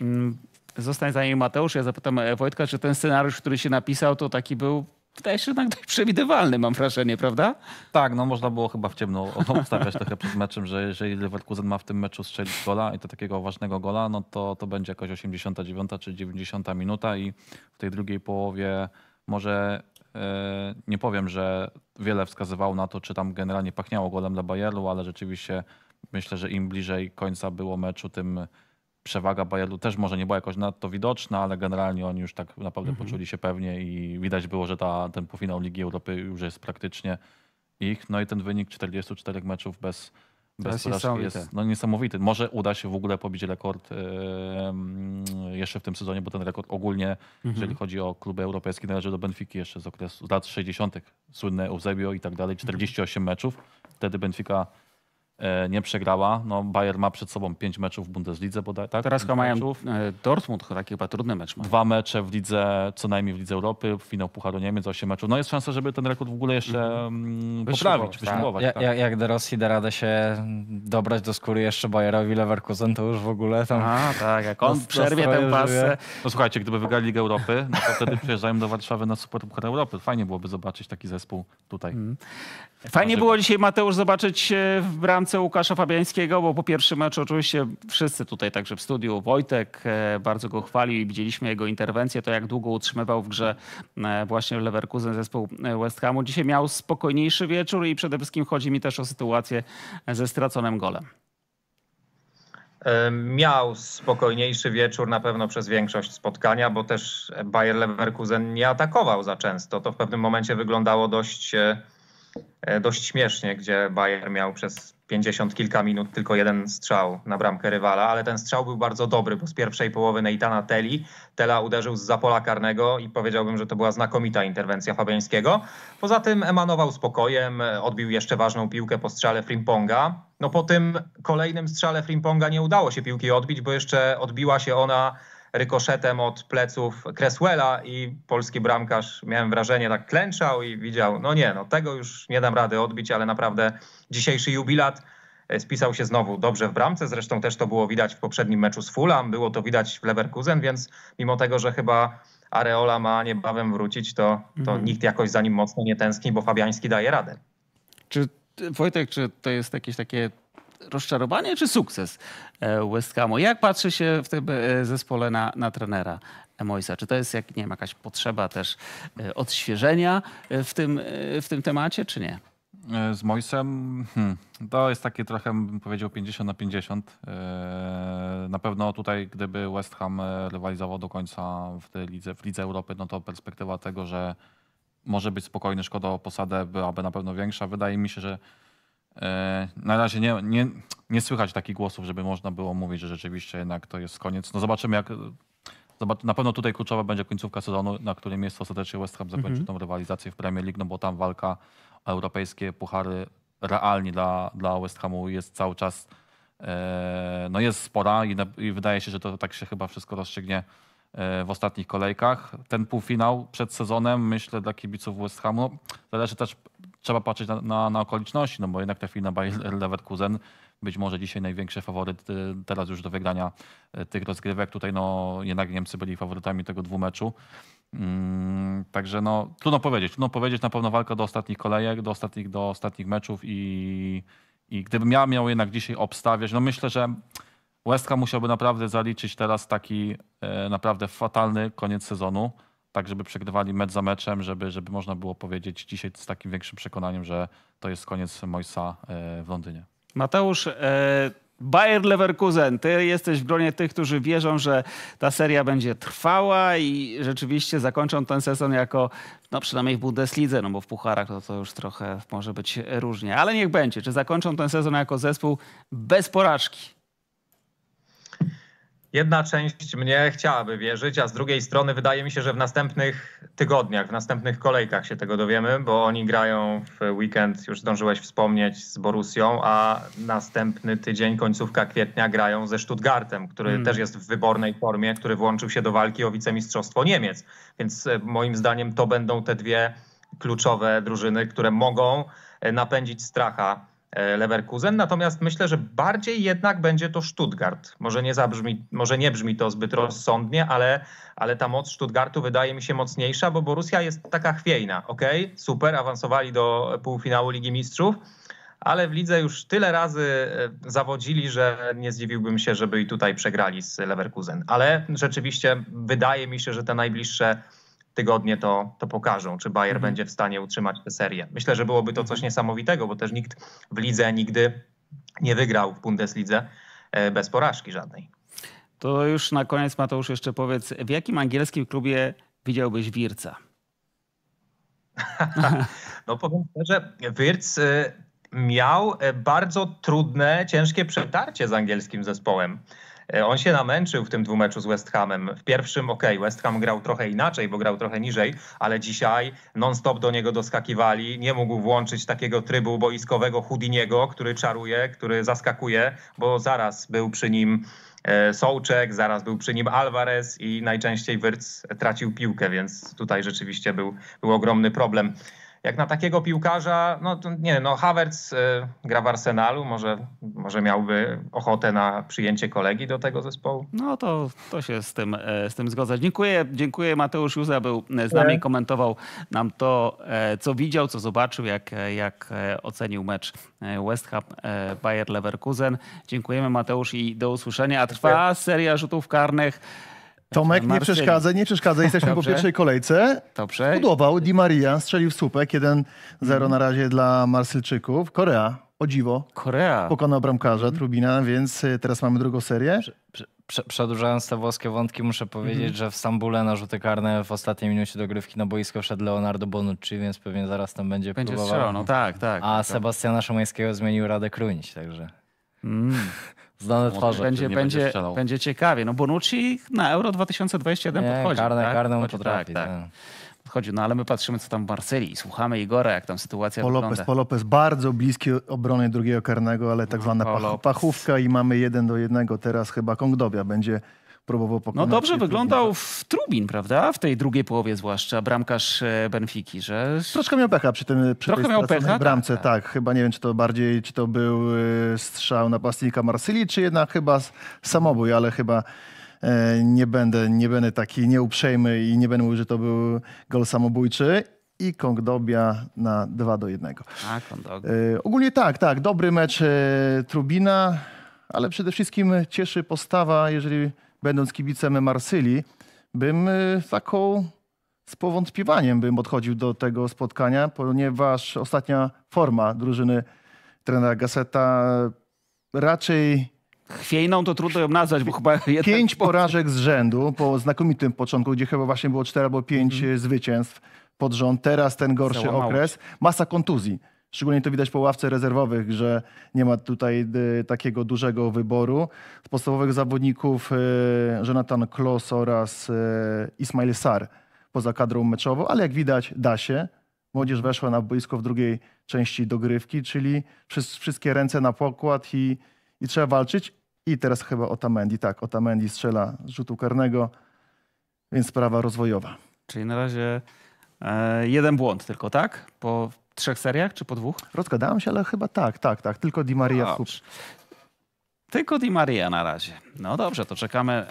Mm, zostań za nim Mateusz. Ja zapytam e, Wojtka, czy ten scenariusz, który się napisał, to taki był wydaje się jednak dość przewidywalny, mam wrażenie, prawda? Tak, no można było chyba w ciemno obstawiać trochę przed meczem, że jeżeli Leverkusen ma w tym meczu strzelić gola i to takiego ważnego gola, no to, to będzie jakoś 89 czy 90 minuta i w tej drugiej połowie może e, nie powiem, że wiele wskazywało na to, czy tam generalnie pachniało golem dla Bayernu, ale rzeczywiście myślę, że im bliżej końca było meczu, tym przewaga Bayeru też może nie była jakoś nadto widoczna, ale generalnie oni już tak naprawdę mhm. poczuli się pewnie i widać było, że ta, ten pofinał Ligi Europy już jest praktycznie ich. No i ten wynik 44 meczów bez, bez porażki jest no, niesamowity. Może uda się w ogóle pobić rekord yy, jeszcze w tym sezonie, bo ten rekord ogólnie, mhm. jeżeli chodzi o kluby europejskie, należy do Benfiki jeszcze z okresu z lat 60., słynne Eusebio i tak dalej, 48 mhm. meczów. Wtedy Benfica E, nie przegrała. No, Bayern ma przed sobą pięć meczów w Bundeslidze bodaj, tak? Teraz chyba mają e, Dortmund, taki chyba trudny mecz. Ma. Dwa mecze w lidze, co najmniej w Lidze Europy, finał Pucharu Niemiec, osiem meczów. No jest szansa, żeby ten rekord w ogóle jeszcze mhm. mm. poprawić, Tak. Tak. Jak, do Rosji da radę się dobrać do skóry jeszcze Bayerowi Leverkusen, to już w ogóle tam... A, tak, jak on przerwie tę pasę. No słuchajcie, gdyby wygrali Ligę Europy, no to wtedy przyjeżdżają do Warszawy na Super Puchar Europy. Fajnie byłoby zobaczyć taki zespół tutaj. Mhm. Fajnie było dzisiaj, Mateusz, zobaczyć w bramce bramce Łukasza Fabiańskiego, bo po pierwszym meczu oczywiście wszyscy tutaj, także w studiu, Wojtek e, bardzo go chwalił i widzieliśmy jego interwencję, to jak długo utrzymywał w grze e, właśnie Leverkusen zespół e, West Hamu. Dzisiaj miał spokojniejszy wieczór i przede wszystkim chodzi mi też o sytuację ze straconym golem. Miał spokojniejszy wieczór na pewno przez większość spotkania, bo też Bayer Leverkusen nie atakował za często. To w pewnym momencie wyglądało dość dość śmiesznie, gdzie Bayer miał przez 50 kilka minut, tylko jeden strzał na bramkę rywala, ale ten strzał był bardzo dobry, bo z pierwszej połowy Neitana Teli, Tela uderzył z zapola karnego i powiedziałbym, że to była znakomita interwencja Fabiańskiego. Poza tym emanował spokojem, odbił jeszcze ważną piłkę po strzale Frimponga. No po tym kolejnym strzale Frimponga nie udało się piłki odbić, bo jeszcze odbiła się ona rykoszetem od pleców Cresswella i polski bramkarz, miałem wrażenie, tak klęczał i widział, no nie, no tego już nie dam rady odbić, ale naprawdę dzisiejszy jubilat e, spisał się znowu dobrze w bramce. Zresztą też to było widać w poprzednim meczu z Fulham, było to widać w Leverkusen, więc mimo tego, że chyba Areola ma niebawem wrócić, to, to mhm. nikt jakoś za nim mocno nie tęskni, bo Fabiański daje radę. Czy Wojtek, czy to jest jakieś takie rozczarowanie czy sukces e, West Hamu? Jak patrzy się w tym e, zespole na, na trenera Moisa? Czy to jest jak, nie wiem, jakaś potrzeba też e, odświeżenia w tym, w tym temacie, czy nie? Z Moisem hmm, to jest takie trochę, bym powiedział, 50 na 50. Na pewno tutaj, gdyby West Ham rywalizował do końca w, lidze, w Lidze Europy, no to perspektywa tego, że może być spokojny, szkoda o posadę byłaby na pewno większa. Wydaje mi się, że E, na razie nie, nie, nie słychać takich głosów, żeby można było mówić, że rzeczywiście jednak to jest koniec. No zobaczymy, jak. na pewno tutaj kluczowa będzie końcówka sezonu, na którym miejsce ostatecznie West Ham zakończy mhm. tą rywalizację w Premier League, no bo tam walka o europejskie puchary realnie dla, dla West Hamu jest cały czas e, no jest spora i, i wydaje się, że to tak się chyba wszystko rozstrzygnie e, w ostatnich kolejkach. Ten półfinał przed sezonem, myślę, dla kibiców West Hamu, no, zależy też trzeba patrzeć na, na, na, okoliczności, no bo jednak ta na Bayer Leverkusen. Być może dzisiaj największy faworyt y, teraz już do wygrania y, tych rozgrywek. Tutaj no, jednak Niemcy byli faworytami tego dwumeczu. Mm, także no, trudno powiedzieć. Trudno powiedzieć na pewno walka do ostatnich kolejek, do ostatnich, do ostatnich meczów i, i gdybym ja miał jednak dzisiaj obstawiać, no myślę, że West Ham musiałby naprawdę zaliczyć teraz taki e, naprawdę fatalny koniec sezonu tak żeby przegrywali mecz za meczem, żeby, żeby można było powiedzieć dzisiaj z takim większym przekonaniem, że to jest koniec mojsa e, w Londynie. Mateusz, e, Bayer Leverkusen, ty jesteś w gronie tych, którzy wierzą, że ta seria będzie trwała i rzeczywiście zakończą ten sezon jako, no przynajmniej w Bundeslidze, no bo w pucharach to, to już trochę może być różnie, ale niech będzie. Czy zakończą ten sezon jako zespół bez porażki? Jedna część mnie chciałaby wierzyć, a z drugiej strony wydaje mi się, że w następnych tygodniach, w następnych kolejkach się tego dowiemy, bo oni grają w weekend, już zdążyłeś wspomnieć, z Borusją, a następny tydzień, końcówka kwietnia, grają ze Stuttgartem, który hmm. też jest w wybornej formie, który włączył się do walki o wicemistrzostwo Niemiec. Więc e, moim zdaniem to będą te dwie kluczowe drużyny, które mogą e, napędzić stracha E, Leverkusen, natomiast myślę, że bardziej jednak będzie to Stuttgart. Może nie, zabrzmi, może nie brzmi to zbyt rozsądnie, ale, ale ta moc Stuttgartu wydaje mi się mocniejsza, bo Borussia jest taka chwiejna. Ok, super, awansowali do półfinału Ligi Mistrzów, ale w lidze już tyle razy e, zawodzili, że nie zdziwiłbym się, żeby i tutaj przegrali z Leverkusen. Ale rzeczywiście wydaje mi się, że te najbliższe tygodnie to, to pokażą, czy Bayer mhm. będzie w stanie utrzymać tę serię. Myślę, że byłoby to mhm. coś niesamowitego, bo też nikt w lidze nigdy nie wygrał w Bundeslidze e, bez porażki żadnej. To już na koniec Mateusz jeszcze powiedz, w jakim angielskim klubie widziałbyś Wirca? no powiem szczerze, Wirc e, miał e, bardzo trudne, ciężkie przetarcie z angielskim zespołem. E, on się namęczył w tym dwumeczu z West Hamem. W pierwszym, ok, West Ham grał trochę inaczej, bo grał trochę niżej, ale dzisiaj non-stop do niego doskakiwali. Nie mógł włączyć takiego trybu boiskowego Houdiniego, który czaruje, który zaskakuje, bo zaraz był przy nim e, Sołczek, zaraz był przy nim Alvarez i najczęściej Wirtz tracił piłkę, więc tutaj rzeczywiście był, był ogromny problem jak na takiego piłkarza, no nie no Havertz e, gra w Arsenalu, może, może miałby ochotę na przyjęcie kolegi do tego zespołu. No to, to się z tym, e, z tym zgodzę. Dziękuję, dziękuję Mateusz Józa był z nami, nie. komentował nam to, e, co widział, co zobaczył, jak, jak ocenił mecz West Ham Bayer Leverkusen. Dziękujemy Mateusz i do usłyszenia. A trwa seria rzutów karnych. Tomek, nie Marceli. przeszkadzaj, nie przeszkadzaj. Jesteśmy Dobrze. po pierwszej kolejce. Dobrze. Budował Di Maria, strzelił w słupek. 1-0 mm. na razie dla Marsylczyków. Korea, o dziwo. Korea. Pokonał bramkarza mm. Trubina, więc y, teraz mamy drugą serię. Prze, prze, przedłużając te włoskie wątki, muszę powiedzieć, mm. że w Stambule na rzuty karne w ostatniej minucie dogrywki na boisko wszedł Leonardo Bonucci, więc pewnie zaraz tam będzie, będzie próbował. no Tak, tak. A tak. tak. Sebastiana Szymańskiego zmienił Radę Krunić, także... Mm. Znane twarze. Będzie, będzie, będzie ciekawie. No Bonucci na Euro 2021 nie, podchodzi. Karne, tak? karne podchodzi, tak, potrafi. Tak, tak. Podchodzi. No ale my patrzymy, co tam w Marsylii. Słuchamy Igora, jak tam sytuacja wygląda. Polopes bardzo bliski obrony drugiego karnego, ale tak zwana pachówka i mamy jeden do jednego. Teraz chyba Kongdobia będzie próbował no pokonać. No dobrze wyglądał w Trubin, prawda? W tej drugiej połowie zwłaszcza, bramkarz e, Benfiki, że... Troszkę miał pecha przy, tym, przy Trochę tej miał pecha, bramce, tak, tak. Chyba nie wiem, czy to bardziej, czy to był e, strzał na napastnika Marsylii, czy jednak chyba samobój, ale chyba e, nie będę, nie będę taki nieuprzejmy i nie będę mówił, że to był gol samobójczy i Kongdobia na 2 do 1. Tak, ogólnie tak, tak, dobry mecz Trubina, ale przede wszystkim cieszy postawa, jeżeli będąc kibicem Marsylii, bym y, taką z powątpiewaniem bym odchodził do tego spotkania, ponieważ ostatnia forma drużyny trenera Gaseta y, raczej chwiejną to trudno ją nazwać, bo chyba... Jeden... Pięć porażek z rzędu po znakomitym początku, gdzie chyba właśnie było cztery albo pięć mhm. y, zwycięstw pod rząd. Teraz ten gorszy okres. Masa kontuzji. Szczególnie to widać po ławce rezerwowych, że nie ma tutaj y, takiego dużego wyboru. Z podstawowych zawodników y, Jonathan Kloss oraz y, Ismail Sar poza kadrą meczową, ale jak widać da się. Młodzież weszła na boisko w drugiej części dogrywki, czyli wszystkie ręce na pokład i, i trzeba walczyć. I teraz chyba Otamendi, tak, Otamendi strzela z rzutu karnego, więc sprawa rozwojowa. Czyli na razie e, jeden błąd tylko, tak? Po, trzech seriach czy po dwóch? Rozgadałem się, ale chyba tak, tak, tak. Tylko Di Maria no, w Tylko Di Maria na razie. No dobrze, to czekamy.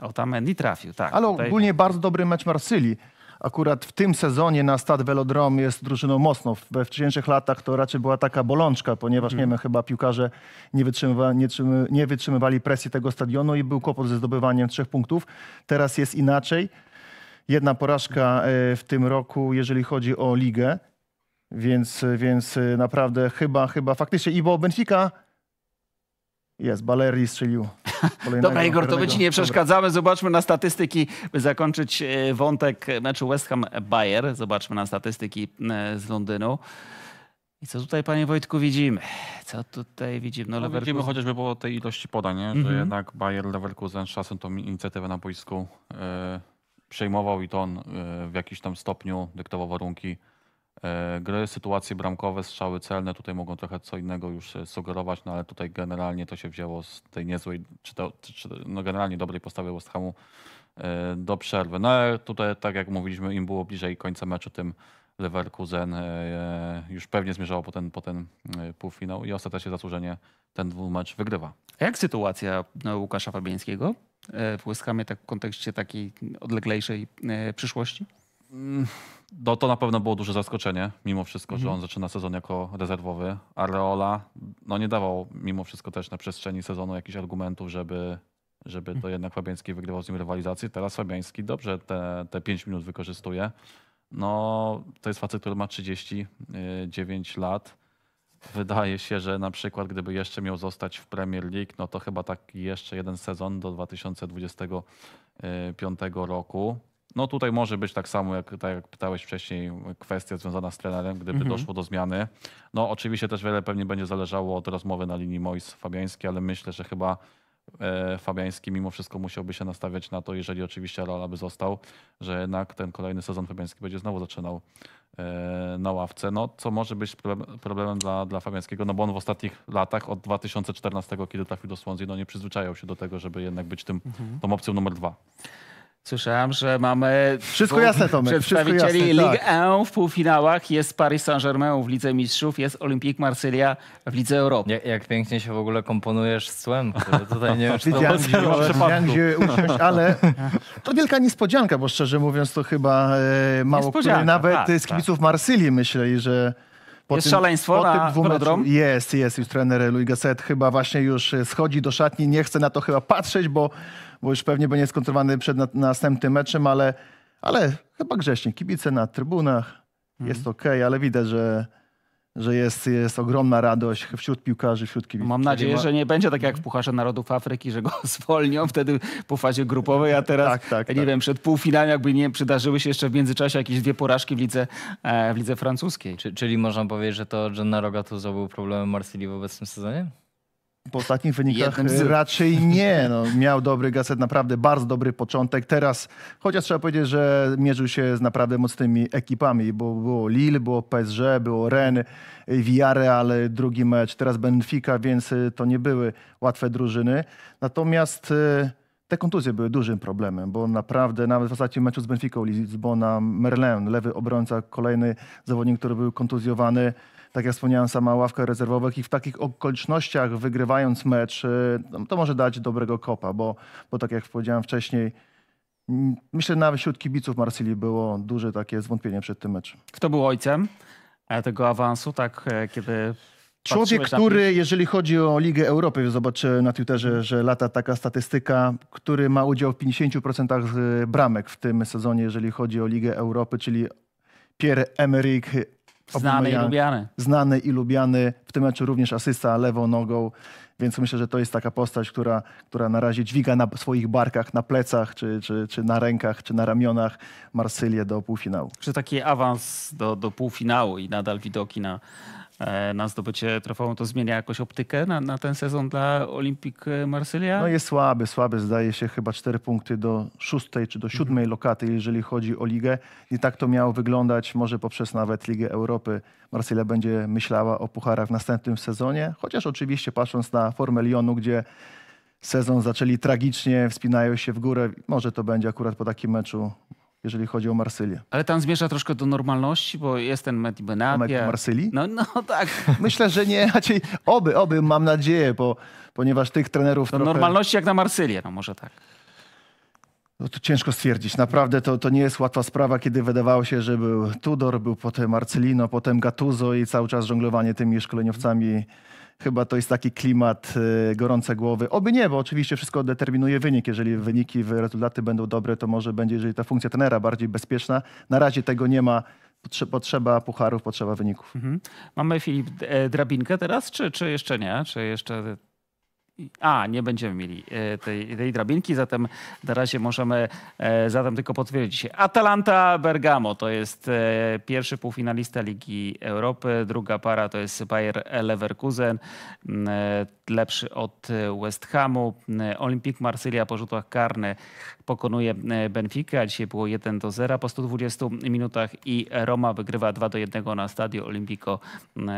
Otamendi trafił, tak. Ale tutaj... ogólnie bardzo dobry mecz Marsylii akurat w tym sezonie na Stad Velodrom jest drużyną mocno. We wcześniejszych latach to raczej była taka bolączka, ponieważ hmm. nie mhm. wiem, chyba piłkarze nie, wytrzymywa, nie, nie, wytrzymywali presji tego stadionu i był kłopot ze zdobywaniem trzech punktów. Teraz jest inaczej. Jedna porażka e, w tym roku, jeżeli chodzi o ligę. Więc, więc y, naprawdę chyba, chyba faktycznie. I bo Benfica jest, Balerii strzelił. Dobra, Igor, to my ci nie przeszkadzamy. Zobaczmy na statystyki, by zakończyć y, wątek meczu West Ham-Bayer. Zobaczmy na statystyki y, z Londynu. I co tutaj, panie Wojtku, widzimy? Co tutaj widzimy? No, no, Leverkusen... Widzimy chociażby po tej ilości podań, nie? że mm -hmm. jednak Bayer Leverkusen z czasem tą inicjatywę na boisku przejmował i to on w jakiś tam stopniu dyktował warunki E, gry, sytuacje bramkowe, strzały celne, tutaj mogą trochę co innego już e, sugerować, no ale tutaj generalnie to się wzięło z tej niezłej, czy, to, czy no generalnie dobrej postawy West Hamu e, do przerwy. No ale tutaj, tak jak mówiliśmy, im było bliżej końca meczu, tym Leverkusen już pewnie zmierzało po ten, po ten półfinał i ostatecznie zasłużenie ten dwumecz wygrywa. A jak sytuacja no, Łukasza Fabińskiego w West Hamie tak w kontekście takiej odleglejszej przyszłości? Mm, no to na pewno było duże zaskoczenie, mimo wszystko, mhm. że on zaczyna sezon jako rezerwowy. Areola no nie dawał mimo wszystko też na przestrzeni sezonu jakichś argumentów, żeby, żeby to mhm. jednak Fabiański wygrywał z nim rywalizację. Teraz Fabiański dobrze te, te 5 minut wykorzystuje. No to jest facet, który ma 39 y, lat. Wydaje się, że na przykład gdyby jeszcze miał zostać w Premier League, no to chyba tak jeszcze jeden sezon do 2025 y, roku no tutaj może być tak samo, jak, tak jak pytałeś wcześniej, kwestia związana z trenerem, gdyby mhm. doszło do zmiany. No oczywiście też wiele pewnie będzie zależało od rozmowy na linii Mois-Fabiański, ale myślę, że chyba e, Fabiański mimo wszystko musiałby się nastawiać na to, jeżeli oczywiście Rola by został, że jednak ten kolejny sezon Fabiański będzie znowu zaczynał e, na ławce. No, co może być problemem dla, dla Fabiańskiego, no bo on w ostatnich latach, od 2014, kiedy trafił do Swansea, no nie przyzwyczajał się do tego, żeby jednak być tym, mhm. tą opcją numer dwa. Słyszałem, że mamy Wszystko jasne, Tomek. przedstawicieli jasne, Ligue tak. 1 e w półfinałach. Jest Paris Saint-Germain w Lidze Mistrzów, jest Olympique Marsylia w Lidze Europy. Jak, jak pięknie się w ogóle komponujesz z cłem. Tutaj nie wiem, czy to Wiedziałem, ale to wielka niespodzianka, bo szczerze mówiąc to chyba e, mało który nawet tak, z tak. kibiców tak. Marsylii myśleli, że po jest tym, szaleństwo na velodrom? Jest, jest. Już trener Louis Gasset chyba właśnie już e, schodzi do szatni. Nie chce na to chyba patrzeć, bo, bo już pewnie będzie skoncentrowany przed na, następnym meczem, ale, ale chyba grzecznie. Kibice na trybunach. Jest mhm. okej, okay, ale widać, że że jest, jest ogromna radość wśród piłkarzy, wśród kibiców. Mam nadzieję, że nie będzie tak jak w Pucharze Narodów Afryki, że go zwolnią wtedy po fazie grupowej, a tak, teraz, tak, tak, nie tak. wiem, przed półfinałem jakby nie przydarzyły się jeszcze w międzyczasie jakieś dwie porażki w lidze, e, w lidze francuskiej. Czy, czyli można powiedzieć, że to Gennaro Gattuso był problemem Marsylii w obecnym sezonie? Po ostatnich wynikach e, raczej nie. No, miał dobry gazet, naprawdę bardzo dobry początek. Teraz, chociaż trzeba powiedzieć, że mierzył się z naprawdę mocnymi ekipami, bo było Lille, było PSG, było Rennes, ale drugi mecz, teraz Benfica, więc e, to nie były łatwe drużyny. Natomiast e, te kontuzje były dużym problemem, bo naprawdę nawet w ostatnim meczu z Benficą Lizbona Merlin, lewy obrońca, kolejny zawodnik, który był kontuzjowany, tak jak wspomniałem, sama ławka rezerwowych i w takich okolicznościach wygrywając mecz, y, no, to może dać dobrego kopa, bo, bo tak jak powiedziałem wcześniej, mm, myślę nawet wśród kibiców Marsylii było duże takie zwątpienie przed tym meczem. Kto był ojcem e, tego awansu, tak e, kiedy Człowiek, który, jeżeli chodzi o Ligę Europy, zobaczyłem na Twitterze, że lata taka statystyka, który ma udział w 50% e, bramek w tym sezonie, jeżeli chodzi o Ligę Europy, czyli Pierre Emerick. E, Znany i lubiany. Znany i lubiany. W tym meczu również asysta lewą nogą, więc myślę, że to jest taka postać, która, która na razie dźwiga na swoich barkach, na plecach, czy, czy, czy na rękach, czy na ramionach Marsylię do półfinału. Czy taki awans do, do półfinału i nadal widoki na E, na zdobycie trofeum, to zmienia jakoś optykę na, na ten sezon dla Olimpik Marsylia? No jest słaby, słaby. Zdaje się chyba cztery punkty do szóstej czy do mhm. siódmej mhm. lokaty, jeżeli chodzi o ligę. I tak to miało wyglądać. Może poprzez nawet Ligę Europy Marsylia będzie myślała o pucharach w następnym sezonie. Chociaż oczywiście patrząc na formę Lyonu, gdzie sezon zaczęli tragicznie, wspinają się w górę. Może to będzie akurat po takim meczu jeżeli chodzi o Marsylię. Ale tam zmierza troszkę do normalności, bo jest ten Mehdi Benatia. Marsylii? No, no tak. Myślę, że nie, raczej oby, oby, mam nadzieję, bo, ponieważ tych trenerów... Do trochę... normalności jak na Marsylię, no może tak. No to ciężko stwierdzić. Naprawdę to, to nie jest łatwa sprawa, kiedy wydawało się, że był Tudor, był potem Marcelino, potem Gattuso i cały czas żonglowanie tymi szkoleniowcami chyba to jest taki klimat y, gorące głowy. Oby nie, bo oczywiście wszystko determinuje wynik. Jeżeli wyniki, rezultaty będą dobre, to może będzie, jeżeli ta funkcja tenera bardziej bezpieczna. Na razie tego nie ma potrzeba pucharów, potrzeba wyników. Mhm. Mamy Filip e, drabinkę teraz, czy, czy jeszcze nie? Czy jeszcze a, nie będziemy mieli e, tej, tej drabinki, zatem na razie możemy e, zatem tylko potwierdzić. Atalanta Bergamo to jest e, pierwszy półfinalista Ligi Europy. Druga para to jest Bayer Leverkusen, lepszy od West Hamu. Olympik Marsylia po rzutach karnych pokonuje Benfica. Dzisiaj było 1 do 0 po 120 minutach i Roma wygrywa 2 do 1 na stadio Olimpico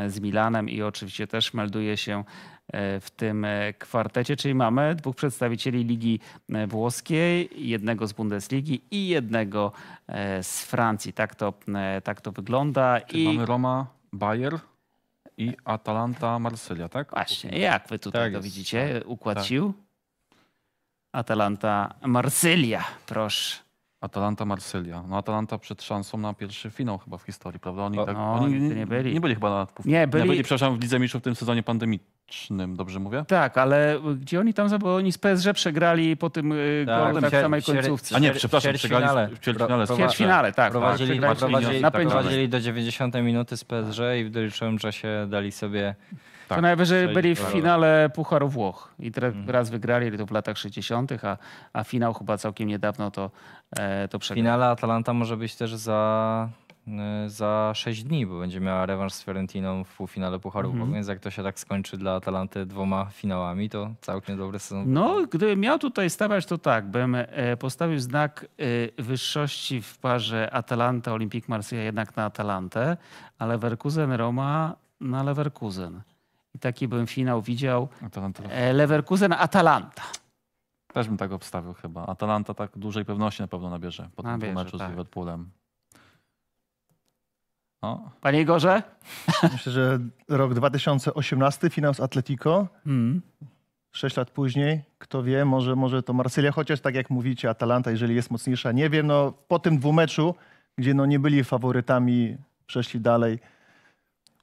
z Milanem i oczywiście też melduje się E, w tym e, kwartecie, czyli mamy dwóch przedstawicieli Ligi e, Włoskiej, jednego z Bundesligi i jednego z Francji. Tak to, tak to wygląda. Czyli I... mamy Roma, Bayer, i Atalanta Marsylia, tak? Właśnie, jak wy tutaj tak to jest. widzicie? Układ tak. sił? Atalanta Marsylia, proszę. Atalanta Marsylia. No Atalanta przed szansą na pierwszy finał chyba w historii, prawda? Oni, tak, no, oni nie, nie byli. Nie byli chyba na, nie byli. nie byli. przepraszam, w Lidze Mistrzów w tym sezonie pandemii dobrze mówię? Tak, ale gdzie oni tam, bo oni z PSG przegrali po tym y, tak, golu tak w samej końcówce. A nie, przepraszam, przegrali w ćwierćfinale. W ćwierćfinale, tak, tak. Prowadzili, tak, prowadzili, tak, prowadzili do 90 minuty z PSG i w doliczonym czasie dali sobie... Tak, to najwyżej byli w finale Pucharu Włoch i teraz mhm. raz wygrali, to w latach 60., a, a finał chyba całkiem niedawno to, e, to przegrali. Finale Atalanta może być też za Y, za 6 dni, bo będzie miała rewanż z Fiorentiną w półfinale Pucharu. Mhm. Więc jak to się tak skończy dla Atalanty dwoma finałami, to całkiem dobry sezon. No, gdybym miał tutaj stawiać, to tak, bym e, postawił znak e, wyższości w parze Atalanta-Olympique Marsyja jednak na Atalantę, a Leverkusen-Roma na Leverkusen. I taki bym finał widział. Atalanta. E, Leverkusen-Atalanta. Też bym tak obstawił chyba. Atalanta tak dużej pewności na pewno nabierze po tym nabierze, meczu tak. z Liverpoolem. O. Panie Igorze? Myślę, że rok 2018, finał z Atletico. Hmm. Sześć lat później, kto wie, może, może to Marsylia, chociaż tak jak mówicie, Atalanta, jeżeli jest mocniejsza, nie wiem. No, po tym dwumeczu, gdzie no, nie byli faworytami, przeszli dalej,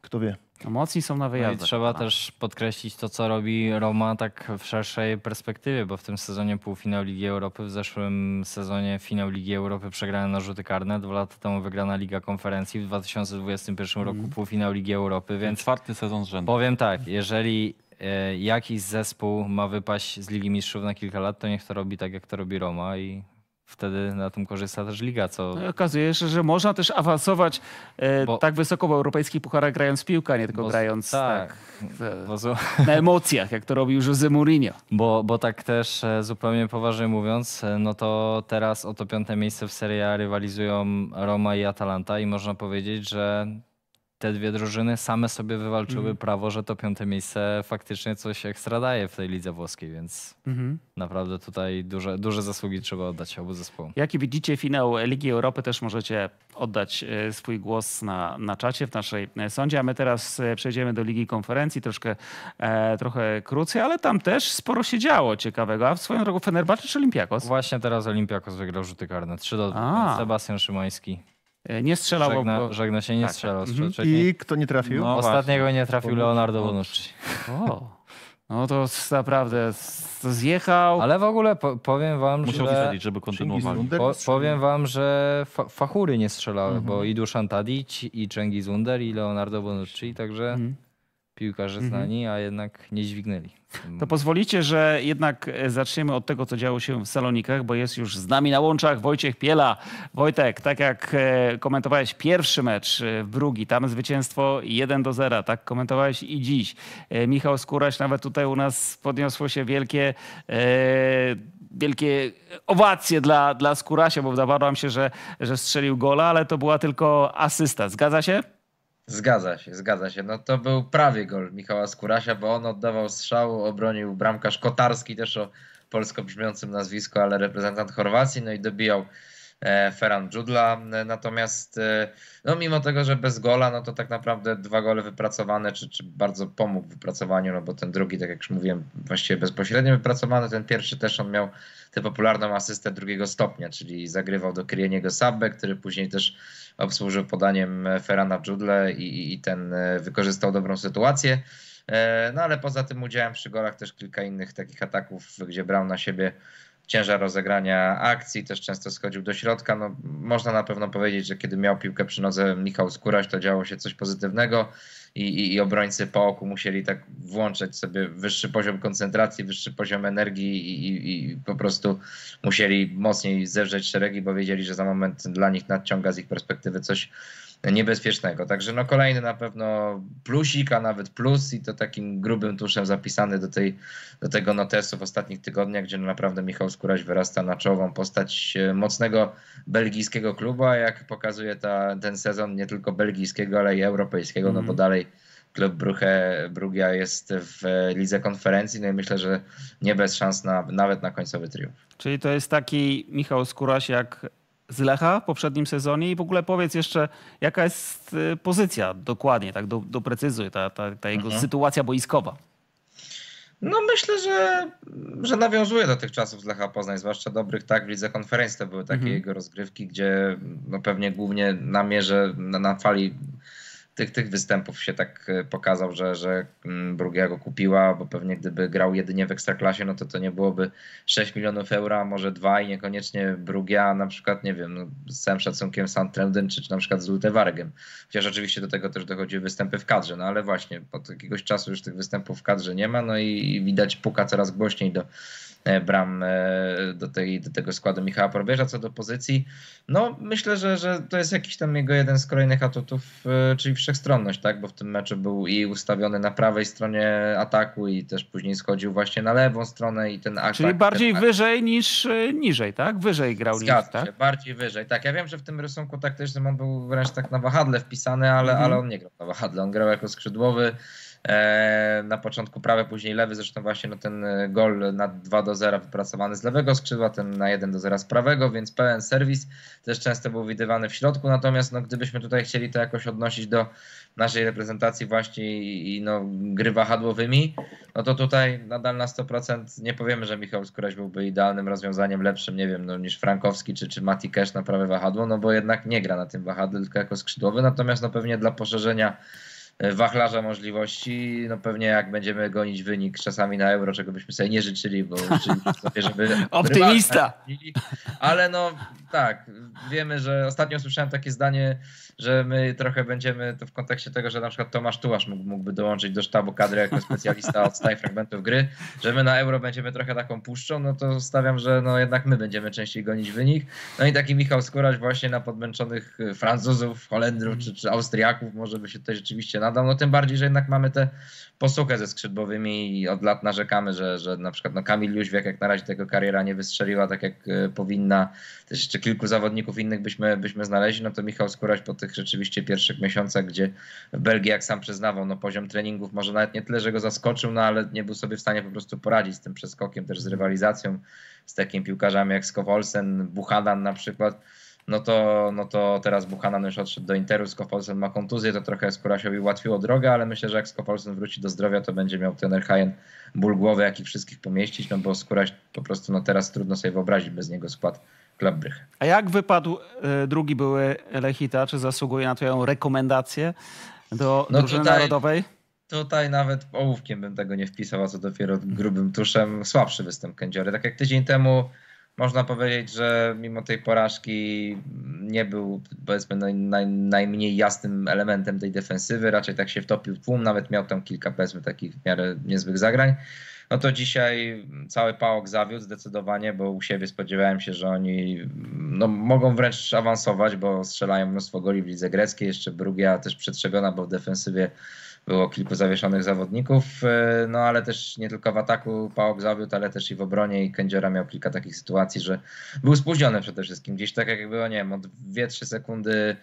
kto wie. Mocni są na no wyjazdach. No trzeba też podkreślić to, co robi Roma tak w szerszej perspektywie, bo w tym sezonie półfinał Ligi Europy, w zeszłym sezonie finał Ligi Europy przegrany na rzuty karne, dwa lata temu wygrana Liga Konferencji, w 2021 roku mm. półfinał Ligi Europy, więc... Czwarty sezon z rzędu. Powiem tak, jeżeli e, jakiś zespół ma wypaść z Ligi Mistrzów na kilka lat, to niech to robi tak, jak to robi Roma i wtedy na tym korzysta też liga. Co... No okazuje się, że można też awansować e, bo, tak wysoko w europejskich pucharach grając piłkę, nie tylko bo, grając tak, tak na emocjach, jak to robił Jose Mourinho. Bo, bo tak też e, zupełnie poważnie mówiąc, e, no to teraz o to piąte miejsce w Serie A rywalizują Roma i Atalanta i można powiedzieć, że te dwie drużyny same sobie wywalczyły mm. prawo, że to piąte miejsce faktycznie coś ekstra daje w tej lidze włoskiej, więc mm-hmm. naprawdę tutaj duże, duże zasługi trzeba oddać obu zespołom. Jak widzicie finał Ligi Europy, też możecie oddać e, swój głos na, na czacie w naszej e, sądzie, a my teraz e, przejdziemy do Ligi Konferencji, troszkę, e, trochę krócej, ale tam też sporo się działo ciekawego, a w swoją drogą Fenerbahce czy Olimpiakos? Właśnie teraz Olimpiakos wygrał rzuty karne, 3 do 2, Sebastian Szymański E, nie strzelał. Żegna, bo... żegna się, nie tak. tak. strzelał. Mhm. I kto nie trafił? No, ostatniego właśnie. nie trafił Leonardo Bonucci. O. No to naprawdę to zjechał. Ale w ogóle po, powiem wam, Musiał że... Musiał żeby kontynuowali. Po, powiem wam, że fa fachury nie strzelały, mhm. bo i Dusan Tadić i Cengiz Under, i Leonardo Bonucci, także... Mhm piłkarze mhm. znani, a jednak nie dźwignęli. To pozwolicie, że jednak e, zaczniemy od tego, co działo się w Salonikach, bo jest już z nami na łączach Wojciech Piela. Wojtek, tak jak e, komentowałeś pierwszy mecz e, w drugi, tam zwycięstwo 1 do 0, tak komentowałeś i dziś. Michał Skóraś, nawet tutaj u nas podniosło się wielkie wielkie owacje dla, dla Skurasia, bo zdawało nam się, że, że strzelił gola, ale to była tylko asysta. Zgadza się? Zgadza się, zgadza się. No to był prawie gol Michała Skurasia bo on oddawał strzał, obronił bramkarz Kotarski, też o polsko brzmiącym nazwisku, ale reprezentant Chorwacji, no i dobijał e, Ferran Dżudla. Natomiast e, no mimo tego, że bez gola, no to tak naprawdę dwa gole wypracowane, czy, czy bardzo pomógł w wypracowaniu, no bo ten drugi, tak jak już mówiłem, właściwie bezpośrednio wypracowany, ten pierwszy też on miał tę popularną asystę drugiego stopnia, czyli zagrywał do Kryjeniego Sabbe, który później też obsłużył podaniem e, Ferana Judle i, i ten e, wykorzystał dobrą sytuację. E, no ale poza tym udziałem przy golach też kilka innych takich ataków, gdzie brał na siebie ciężar rozegrania akcji, też często schodził do środka. No, można na pewno powiedzieć, że kiedy miał piłkę przy nodze Michał Skóraś, to działo się coś pozytywnego i, i, i obrońcy po oku musieli tak włączać sobie wyższy poziom koncentracji, wyższy poziom energii i, i po prostu musieli mocniej zewrzeć szeregi, bo wiedzieli, że za moment dla nich nadciąga z ich perspektywy coś niebezpiecznego. Także no kolejny na pewno plusik, a nawet plus i to takim grubym tuszem zapisany do, tej, do tego notesu w ostatnich tygodniach, gdzie no naprawdę Michał Skóraś wyrasta na czołową postać e, mocnego belgijskiego klubu, a jak pokazuje ta, ten sezon nie tylko belgijskiego, ale i europejskiego, mm. no bo mhm. dalej klub Bruche Brugia jest w e, lidze konferencji, no i myślę, że nie bez szans na, nawet na końcowy triumf. Czyli to jest taki Michał Skóraś jak z Lecha w poprzednim sezonie i w ogóle powiedz jeszcze, jaka jest y, pozycja dokładnie, tak do, doprecyzuj ta, ta, ta jego mhm. sytuacja boiskowa. No myślę, że, że nawiązuje do tych czasów z Lecha Poznań, zwłaszcza dobrych, tak, w Lidze Konferencji to były takie mhm. jego rozgrywki, gdzie no pewnie głównie na mierze, na, na fali tych, tych występów się tak e, pokazał, że, że mm, go kupiła, bo pewnie gdyby grał jedynie w Ekstraklasie, no to to nie byłoby 6 milionów euro, a może 2 i niekoniecznie Brugia na przykład, nie wiem, no, z całym szacunkiem Santrendem czy, czy na przykład z Lutewargiem. Chociaż oczywiście do tego też dochodzi występy w kadrze, no ale właśnie, od jakiegoś czasu już tych występów w kadrze nie ma, no i, i widać puka coraz głośniej do E, bram e, do, tej, do tego składu Michała Probierza. Co do pozycji, no myślę, że, że to jest jakiś tam jego jeden z kolejnych atutów, e, czyli wszechstronność, tak? bo w tym meczu był i ustawiony na prawej stronie ataku i też później schodził właśnie na lewą stronę i ten atak. Czyli bardziej ten... wyżej niż niżej, tak? Wyżej grał niż, tak? bardziej wyżej, tak. Ja wiem, że w tym rysunku taktycznym on był wręcz tak na wahadle wpisany, ale, mhm. ale on nie grał na wahadle, on grał jako skrzydłowy E, na początku prawy, później lewy, zresztą właśnie no, ten e, gol na 2 do 0 wypracowany z lewego skrzydła, ten na 1 do 0 z prawego, więc pełen serwis, też często był widywany w środku, natomiast no, gdybyśmy tutaj chcieli to jakoś odnosić do naszej reprezentacji właśnie i, no, gry wahadłowymi, no to tutaj nadal na 100% nie powiemy, że Michał Skóraś byłby idealnym rozwiązaniem, lepszym, nie wiem, no, niż Frankowski czy, czy Mati Cash na prawe wahadło, no bo jednak nie gra na tym wahadle, tylko jako skrzydłowy, natomiast no pewnie dla poszerzenia E, wachlarza możliwości. No pewnie jak będziemy gonić wynik czasami na euro, czego byśmy sobie nie życzyli, bo życzyli sobie, żeby... Optymista! Ale no tak, wiemy, że ostatnio słyszałem takie zdanie że my trochę będziemy to w kontekście tego, że na przykład Tomasz Tułasz mógł, mógłby dołączyć do sztabu kadry jako specjalista od staj fragmentów gry, że my na Euro będziemy trochę taką puszczą, no to stawiam, że no jednak my będziemy częściej gonić wynik. No i taki Michał Skóraś właśnie na podmęczonych Francuzów, Holendrów czy, czy Austriaków może by się tutaj rzeczywiście nadał, no tym bardziej, że jednak mamy te posługę ze skrzydłowymi i od lat narzekamy, że, że na przykład no Kamil Jóźwiak jak na razie tego kariera nie wystrzeliła tak jak e, powinna. Też jeszcze kilku zawodników innych byśmy, byśmy znaleźli, no to Michał Skóraś po tych rzeczywiście pierwszych miesiącach, gdzie w Belgii, jak sam przyznawał, no poziom treningów może nawet nie tyle, że go zaskoczył, no ale nie był sobie w stanie po prostu poradzić z tym przeskokiem, też z rywalizacją z takimi piłkarzami jak Skowolsen, Buchanan na przykład no to, no to teraz Buchanan już odszedł do Interu, Skopolsen ma kontuzję, to trochę Skurasiowi ułatwiło drogę, ale myślę, że jak Skopolsen wróci do zdrowia, to będzie miał ten Hajen ból głowy, jak i wszystkich pomieścić, no bo Skuraś po prostu no teraz trudno sobie wyobrazić bez niego skład Klabrych. A jak wypadł y, drugi były Lechita, czy zasługuje na twoją rekomendację do no drużyny tutaj... narodowej? Tutaj nawet ołówkiem bym tego nie wpisał, a co dopiero grubym tuszem słabszy występ kędziory. Tak jak tydzień temu można powiedzieć, że mimo tej porażki nie był powiedzmy naj, naj, najmniej jasnym elementem tej defensywy, raczej tak się wtopił w tłum, nawet miał tam kilka powiedzmy takich w miarę niezłych zagrań. No to dzisiaj cały pałok zawiódł zdecydowanie, bo u siebie spodziewałem się, że oni no, mogą wręcz awansować, bo strzelają mnóstwo goli w lidze greckiej, jeszcze Brugia też przetrzebiona, bo w defensywie było kilku zawieszonych zawodników, e, no ale też nie tylko w ataku Pałok zawiódł, ale też i w obronie i Kędziora miał kilka takich sytuacji, że był spóźniony przede wszystkim, gdzieś tak jak było, nie wiem, o 2-3 sekundy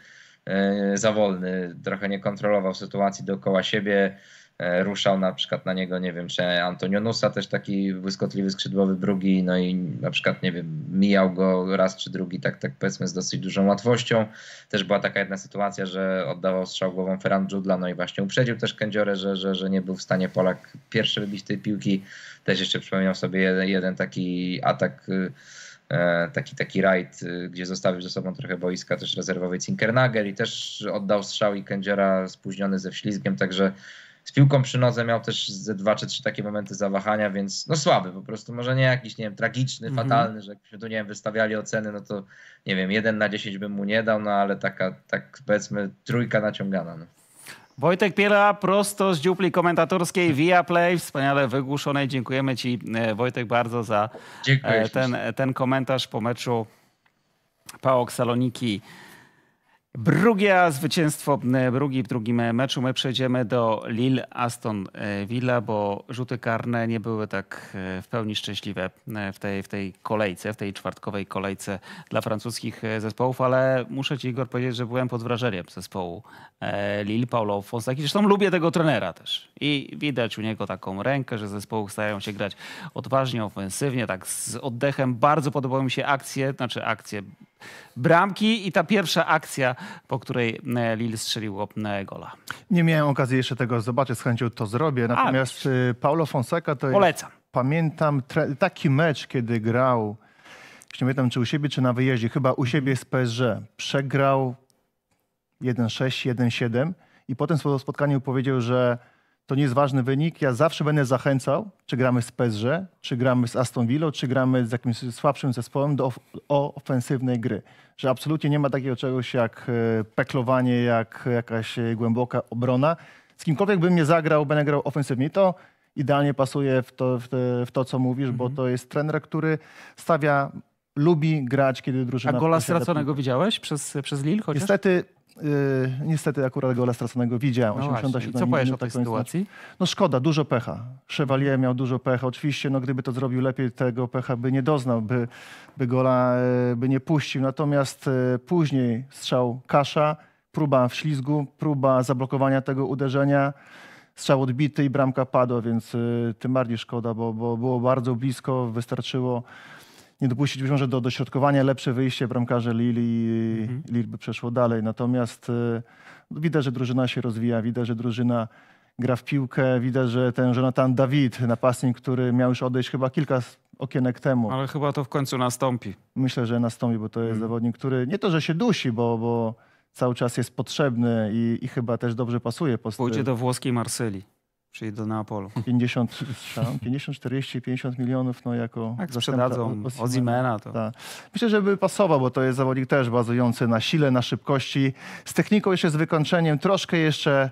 e, zawolny, trochę nie kontrolował sytuacji dookoła siebie, E, ruszał na przykład na niego, nie wiem, czy Antonionusa, też taki błyskotliwy skrzydłowy drugi, no i na przykład, nie wiem, mijał go raz czy drugi, tak, tak powiedzmy z dosyć dużą łatwością. Też była taka jedna sytuacja, że oddawał strzał głową Ferran Dżudla, no i właśnie uprzedził też Kędziorę, że, że, że nie był w stanie Polak pierwszy wybić tej piłki. Też jeszcze przypomniał sobie jeden, jeden taki atak y, e, taki, taki rajd, y, gdzie zostawił ze sobą trochę boiska też rezerwowy Cinkernagel i też oddał strzał i Kędziora spóźniony ze wślizgiem, także z piłką przy nodze miał też ze dwa czy trzy takie momenty zawahania, więc no słaby po prostu, może nie jakiś, nie wiem, tragiczny, mm -hmm. fatalny, że jakbyśmy tu, nie wiem, wystawiali oceny, no to nie wiem, jeden na dziesięć bym mu nie dał, no ale taka, tak powiedzmy, trójka naciągana. No. Wojtek Piela prosto z dziupli komentatorskiej Via Play, wspaniale wygłuszonej. Dziękujemy Ci, e, Wojtek, bardzo za e, ten, e, ten komentarz po meczu PAOK Saloniki. Drugie zwycięstwo, e, drugi w drugim e, meczu. My przejdziemy do Lille Aston e, Villa, bo rzuty karne nie były tak w pełni szczęśliwe w tej, w tej kolejce, w tej czwartkowej kolejce dla francuskich zespołów, ale muszę ci Igor powiedzieć, że byłem pod wrażeniem zespołu Lille, Paulo Fonsaki. Zresztą lubię tego trenera też i widać u niego taką rękę, że zespoły starają się grać odważnie, ofensywnie, tak z oddechem. Bardzo podobały mi się akcje, znaczy akcje bramki i ta pierwsza akcja, po której e, Lille strzeliło e, gola. Nie miałem okazji jeszcze tego zobaczyć, z chęcią to zrobię. Natomiast A, e, Paulo Fonseca to Polecam. Jest, pamiętam taki mecz, kiedy grał, nie pamiętam czy u siebie, czy na wyjeździe, chyba u siebie z PSG. Przegrał 1-6, 1-7 i potem po spotkaniu powiedział, że to nie jest ważny wynik. Ja zawsze będę zachęcał, czy gramy z Pezrze, czy gramy z Aston Villa, czy gramy z jakimś słabszym zespołem do o ofensywnej gry. Że absolutnie nie ma takiego czegoś jak e, peklowanie, jak jakaś e, głęboka obrona. Z kimkolwiek bym nie zagrał, będę grał ofensywnie. To idealnie pasuje w to, w, te, w to co mówisz, mhm. bo to jest trener, który stawia lubi grać, kiedy drużyna... A gola straconego widziałeś przez, przez Lille chociaż? Niestety Y, niestety akurat gola straconego widziałem. No 87 I co powiesz o tej sytuacji? No szkoda, dużo pecha. Chevalier miał dużo pecha. Oczywiście, no, gdyby to zrobił lepiej, tego pecha by nie doznał, by, by gola y, by nie puścił. Natomiast y, później strzał Kasza, próba w ślizgu, próba zablokowania tego uderzenia strzał odbity i bramka padła, więc tym bardziej szkoda, bo, bo było bardzo blisko, wystarczyło nie dopuścić być może do dośrodkowania, lepsze wyjście bramkarze Lili, mhm. Lil by przeszło dalej. Natomiast widzę, e, widać, że drużyna się rozwija, widać, że drużyna gra w piłkę, widać, że ten Jonathan Dawid, napastnik, który miał już odejść chyba kilka okienek temu. Ale chyba to w końcu nastąpi. Myślę, że nastąpi, bo to jest mhm. zawodnik, który nie to, że się dusi, bo, bo cały czas jest potrzebny i, i chyba też dobrze pasuje. Po Pójdzie do włoskiej Marsylii czyli do Neapolu. 50, 50 40, 50 milionów, no jako... Jak sprzedadzą Ozimena to... Ta. Myślę, by pasował, bo to jest zawodnik też bazujący na sile, na szybkości. Z techniką jeszcze, z wykończeniem troszkę jeszcze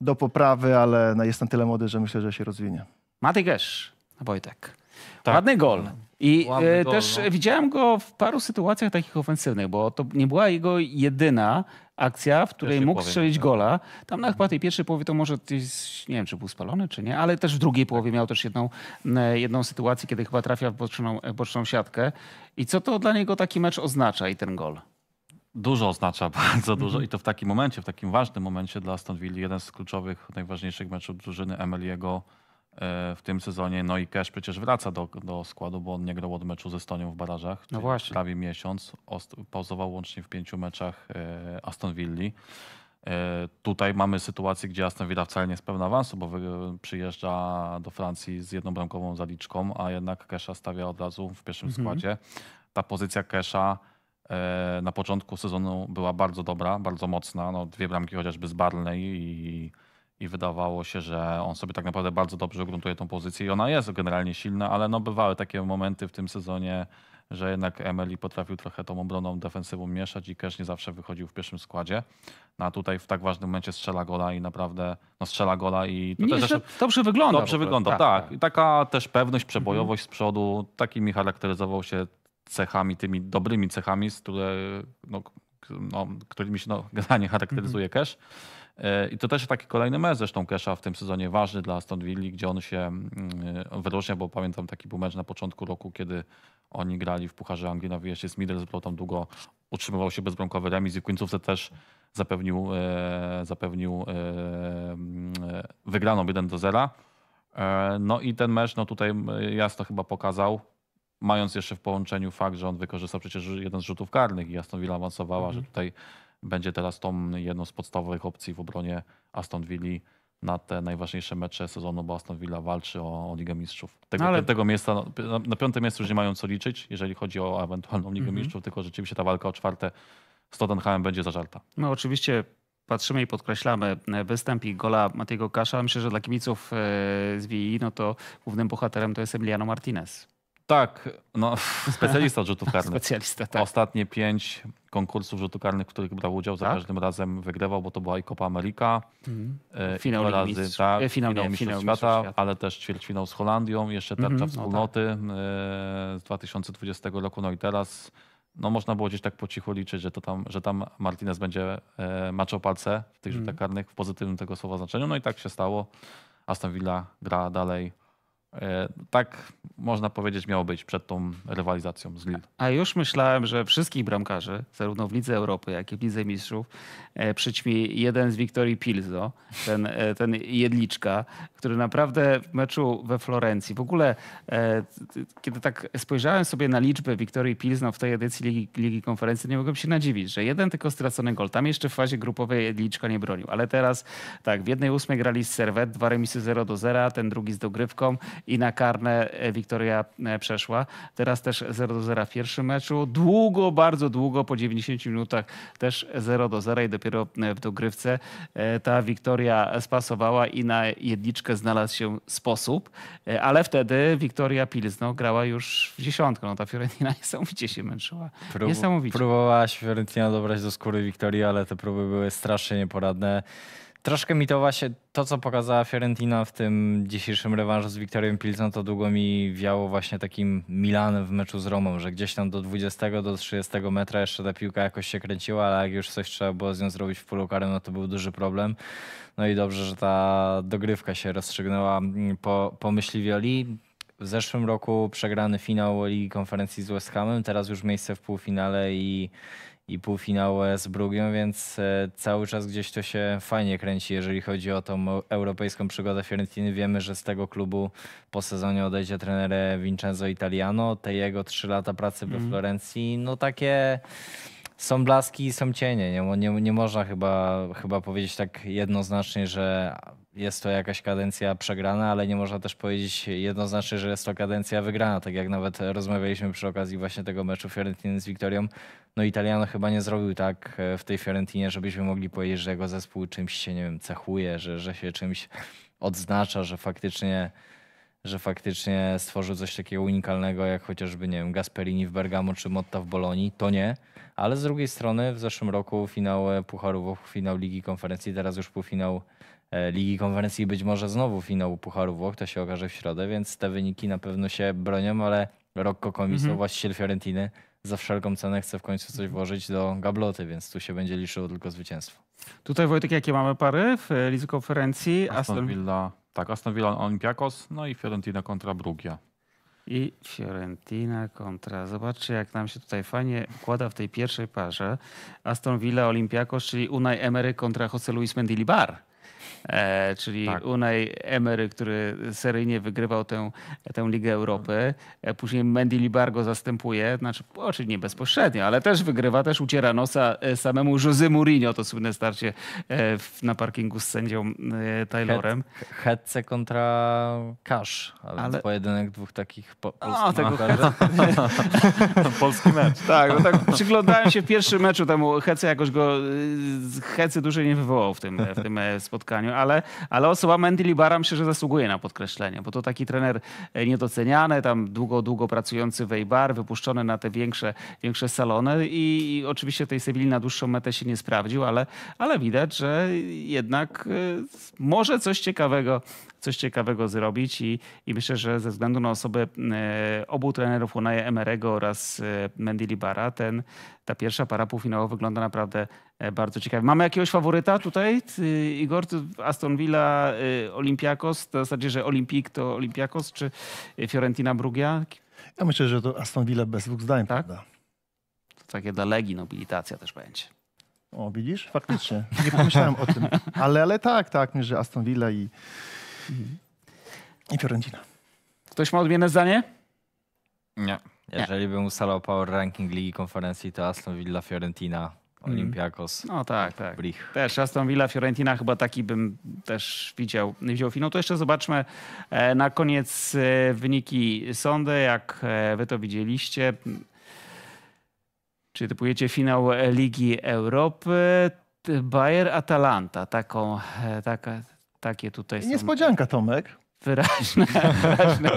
do poprawy, ale no, jest na tyle młody, że myślę, że się rozwinie. Maty Gesz, Wojtek. Tak. Ładny gol. Tak. I e, też no. widziałem go w paru sytuacjach takich ofensywnych, bo to nie była jego jedyna akcja, w której mógł powiem, strzelić tak. gola. Tam na chyba tej mhm. pierwszej połowie to może, nie wiem, czy był spalony, czy nie, ale też w drugiej połowie tak. miał też jedną, jedną sytuację, kiedy chyba trafia w boczną, boczną siatkę. I co to dla niego taki mecz oznacza i ten gol? Dużo oznacza, bardzo dużo mm -hmm. i to w takim momencie, w takim ważnym momencie dla Aston Villa. Jeden z kluczowych, najważniejszych meczów drużyny Emeliego E, w tym sezonie. No i Cash przecież wraca do, do składu, bo on nie grał od meczu ze Stonią w barażach. No właśnie. Prawie miesiąc. Pauzował łącznie w pięciu meczach e, Aston Villa. E, tutaj mamy sytuację, gdzie Aston Villa wcale nie jest pewna awansu, bo przyjeżdża do Francji z jedną bramkową zaliczką, a jednak Kesha stawia od razu w pierwszym mhm. składzie. Ta pozycja Kesha na początku sezonu była bardzo dobra, bardzo mocna. No, dwie bramki chociażby z Barney i i wydawało się, że on sobie tak naprawdę bardzo dobrze gruntuje tą pozycję i ona jest generalnie silna, ale no bywały takie momenty w tym sezonie, że jednak Emily potrafił trochę tą obroną defensywą mieszać i Kesz nie zawsze wychodził w pierwszym składzie. No a tutaj w tak ważnym momencie strzela gola i naprawdę no strzela gola i to też, dobrze wygląda. Dobrze wygląda, tak, tak. tak. I taka też pewność, przebojowość mhm. z przodu, takimi charakteryzował się cechami, tymi dobrymi cechami, z które, no, no, którymi się no, generalnie charakteryzuje mhm. Cash. I to też taki kolejny mecz zresztą Kesha w tym sezonie ważny dla Aston Villa, gdzie on się mm, e, wyróżnia, bo pamiętam taki był mecz na początku roku, kiedy oni grali w Pucharze Anglii na wyjeździe z Middlesbrough, tam długo utrzymywał się bezbronkowy remis i w końcówce też zapewnił, e, zapewnił e, wygraną 1 do 0. No i ten mecz no tutaj jasno chyba pokazał, mając jeszcze w połączeniu fakt, że on wykorzystał przecież jeden z rzutów karnych i Aston Villa awansowała, mhm. że tutaj będzie teraz tą jedną z podstawowych opcji w obronie Aston Villa na te najważniejsze mecze sezonu, bo Aston Villa walczy o, o Ligę Mistrzów. Tego, Ale... tego miejsca, no, na, na piąte miejsce już nie mają co liczyć, jeżeli chodzi o ewentualną Ligę mm -hmm. Mistrzów, tylko rzeczywiście ta walka o czwarte z Tottenhamem będzie zażarta. No oczywiście patrzymy i podkreślamy e, występ i gola Matiego Kasza. Myślę, że dla kibiców e, z VI, no to głównym bohaterem to jest Emiliano Martinez. Tak, no, specjalista od rzutu no, karnych. Specjalista, tak. Ostatnie pięć konkursów rzutu karnych, w których brał udział, za tak? każdym razem wygrywał, bo to była i Copa America, mm. e, finał, razy, Mistrz, tak, e, finał, finał, finał świata, świata, ale też ćwierćfinał z Holandią, jeszcze tarcza mm -hmm, wspólnoty no, tak. z 2020 roku, no i teraz no można było gdzieś tak po cichu liczyć, że, to tam, że tam Martinez będzie e, maczał palce w tych mhm. rzutach mm. karnych w pozytywnym tego słowa znaczeniu. No i tak się stało. Aston Villa gra dalej E, tak można powiedzieć miało być przed tą rywalizacją z Lille. A już myślałem, że wszystkich bramkarzy, zarówno w Lidze Europy, jak i w Lidze Mistrzów, e, przyćmi jeden z Wiktorii Pilzo, ten, e, ten jedliczka, który naprawdę w meczu we Florencji, w ogóle kiedy tak spojrzałem sobie na liczbę Wiktorii Pilzo w tej edycji Ligi, Ligi Konferencji, nie mogłem się nadziwić, że jeden tylko stracony gol. Tam jeszcze w fazie grupowej jedliczka nie bronił, ale teraz tak, w jednej ósmej grali z Serwet, dwa remisy 0 do 0, ten drugi z dogrywką i na karne e, Wiktoria e, przeszła. Teraz też 0 do 0 w pierwszym meczu. Długo, bardzo długo, po 90 minutach też 0 do 0 i dopiero e, w dogrywce ta Wiktoria spasowała i na jedniczkę znalazł się sposób, ale wtedy Wiktoria Pilzno grała już w dziesiątkę. No ta Fiorentina niesamowicie się męczyła. Prób niesamowicie. Próbowałaś Fiorentina dobrać do skóry Wiktorii, ale te próby były strasznie nieporadne. Troszkę mi to właśnie, to co pokazała Fiorentina w tym dzisiejszym rewanżu z Wiktorią Pilsą, to długo mi wiało właśnie takim Milanem w meczu z Romą, że gdzieś tam do 20, do 30 metra jeszcze ta piłka jakoś się kręciła, ale jak już coś trzeba było z nią zrobić w polu karnym, no to był duży problem. No i dobrze, że ta dogrywka się rozstrzygnęła mm, po, po myśli W zeszłym roku przegrany finał Ligi Konferencji z West Hamem, teraz już miejsce w półfinale i i półfinał z Brugią, więc e, cały czas gdzieś to się fajnie kręci, jeżeli chodzi o tą europejską przygodę Fiorentiny. Wiemy, że z tego klubu po sezonie odejdzie trener e, Vincenzo Italiano. Te jego trzy lata pracy mm. we mhm. Florencji, no takie są blaski i są cienie. Nie, nie, nie można chyba, chyba powiedzieć tak jednoznacznie, że jest to jakaś kadencja przegrana, ale nie można też powiedzieć jednoznacznie, że jest to kadencja wygrana. Tak jak nawet rozmawialiśmy przy okazji właśnie tego meczu Fiorentiny z Wiktorią, no Italiano chyba nie zrobił tak e, w tej Fiorentinie, żebyśmy mogli powiedzieć, że jego zespół czymś się, nie wiem, cechuje, że, że się czymś odznacza, że faktycznie że faktycznie stworzył coś takiego unikalnego, jak chociażby, nie wiem, Gasperini w Bergamo czy Motta w Bolonii. To nie. Ale z drugiej strony w zeszłym roku finał e, Pucharu, finał Ligi Konferencji, teraz już półfinał E, ligi Konferencji być może znowu finał Pucharu Włoch, to się okaże w środę, więc te wyniki na pewno się bronią, ale Rocco Comiso, mm -hmm. właściciel Fiorentiny, za wszelką cenę chce w końcu coś włożyć do gabloty, więc tu się będzie liczyło tylko zwycięstwo. Tutaj Wojtek, jakie mamy pary w e, Lidze Konferencji? Aston Villa, tak, Aston Villa Olympiakos, no i Fiorentina kontra Brugia. I Fiorentina kontra. Zobaczcie, jak nam się tutaj fajnie układa w tej pierwszej parze. Aston Villa Olympiakos, czyli Unai Emery kontra Jose Luis Mendilibar. E, czyli tak. Unai Emery, który seryjnie wygrywał tę, tę Ligę Europy. E, później Mendy Libargo zastępuje, znaczy oczywiście nie bezpośrednio, ale też wygrywa, też uciera nosa e, samemu José Mourinho, to słynne starcie e, w, na parkingu z sędzią Taylorem. Hetce kontra Cash, ale, pojedynek dwóch takich po, polskich tego Polski mecz. Tak, no tak przyglądałem się w pierwszym meczu temu Hece, jakoś go Hecy dużo nie wywołał w tym, w tym spotkaniu spotkaniu, ale, ale osoba Mendy Libara myślę, że zasługuje na podkreślenie, bo to taki trener e, niedoceniany, tam długo, długo pracujący w Eibar, wypuszczony na te większe, większe salony i, i oczywiście tej Sewilli na dłuższą metę się nie sprawdził, ale, ale widać, że jednak e, może coś ciekawego coś ciekawego zrobić i, i myślę, że ze względu na osobę e, obu trenerów Unaja Emerego oraz Mendy Libara ten, ta pierwsza para półfinałowa wygląda naprawdę E, bardzo ciekawe. Mamy jakiegoś faworyta tutaj? Igor, Aston Villa, e, Olympiakos, w zasadzie, że Olimpik to Olympiakos, czy e, Fiorentina Brugia? Ja myślę, że to Aston Villa bez dwóch zdań, tak? Prawda? To takie dla Legii nobilitacja też będzie. O, widzisz? Faktycznie. Nie pomyślałem o tym. Ale, ale tak, tak, myślę, że Aston Villa i, i Fiorentina. Ktoś ma odmienne zdanie? Nie. Jeżeli bym ustalał power ranking Ligi Konferencji, to Aston Villa, Fiorentina, Mm. Olympiakos. No tak, tak. Blich. Też Aston Villa, Fiorentina chyba taki bym też widział, widział finał. To jeszcze zobaczmy e, na koniec e, wyniki sądy, jak e, wy to widzieliście. Czy typujecie finał Ligi Europy? Bayer Atalanta, taką, taka, takie tutaj są. Niespodzianka Tomek wyraźne, wyraźne,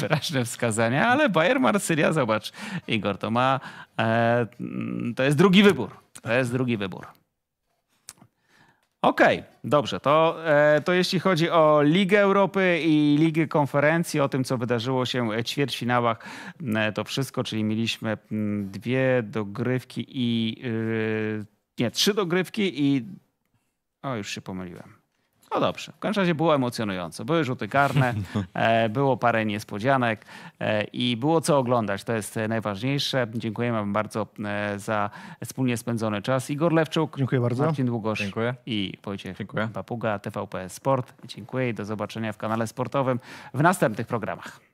wyraźne wskazania, ale Bayer Marsylia, zobacz, Igor, to ma. E, to jest drugi wybór. To jest drugi wybór. Okej, okay, dobrze. To, e, to jeśli chodzi o Ligę Europy i Ligę Konferencji, o tym, co wydarzyło się w ćwierćfinałach, e, to wszystko, czyli mieliśmy dwie dogrywki i. Y, nie, trzy dogrywki i. O, już się pomyliłem. No dobrze, w każdym razie było emocjonująco. Były rzuty karne, e, było parę niespodzianek e, i było co oglądać. To jest e, najważniejsze. Dziękujemy Wam bardzo za wspólnie spędzony czas. Igor Lewczuk, Dziękuję bardzo. Marcin Długosz Dziękuję. i Wojciech Dziękuję. Papuga, TVP Sport. Dziękuję i do zobaczenia w kanale sportowym w następnych programach.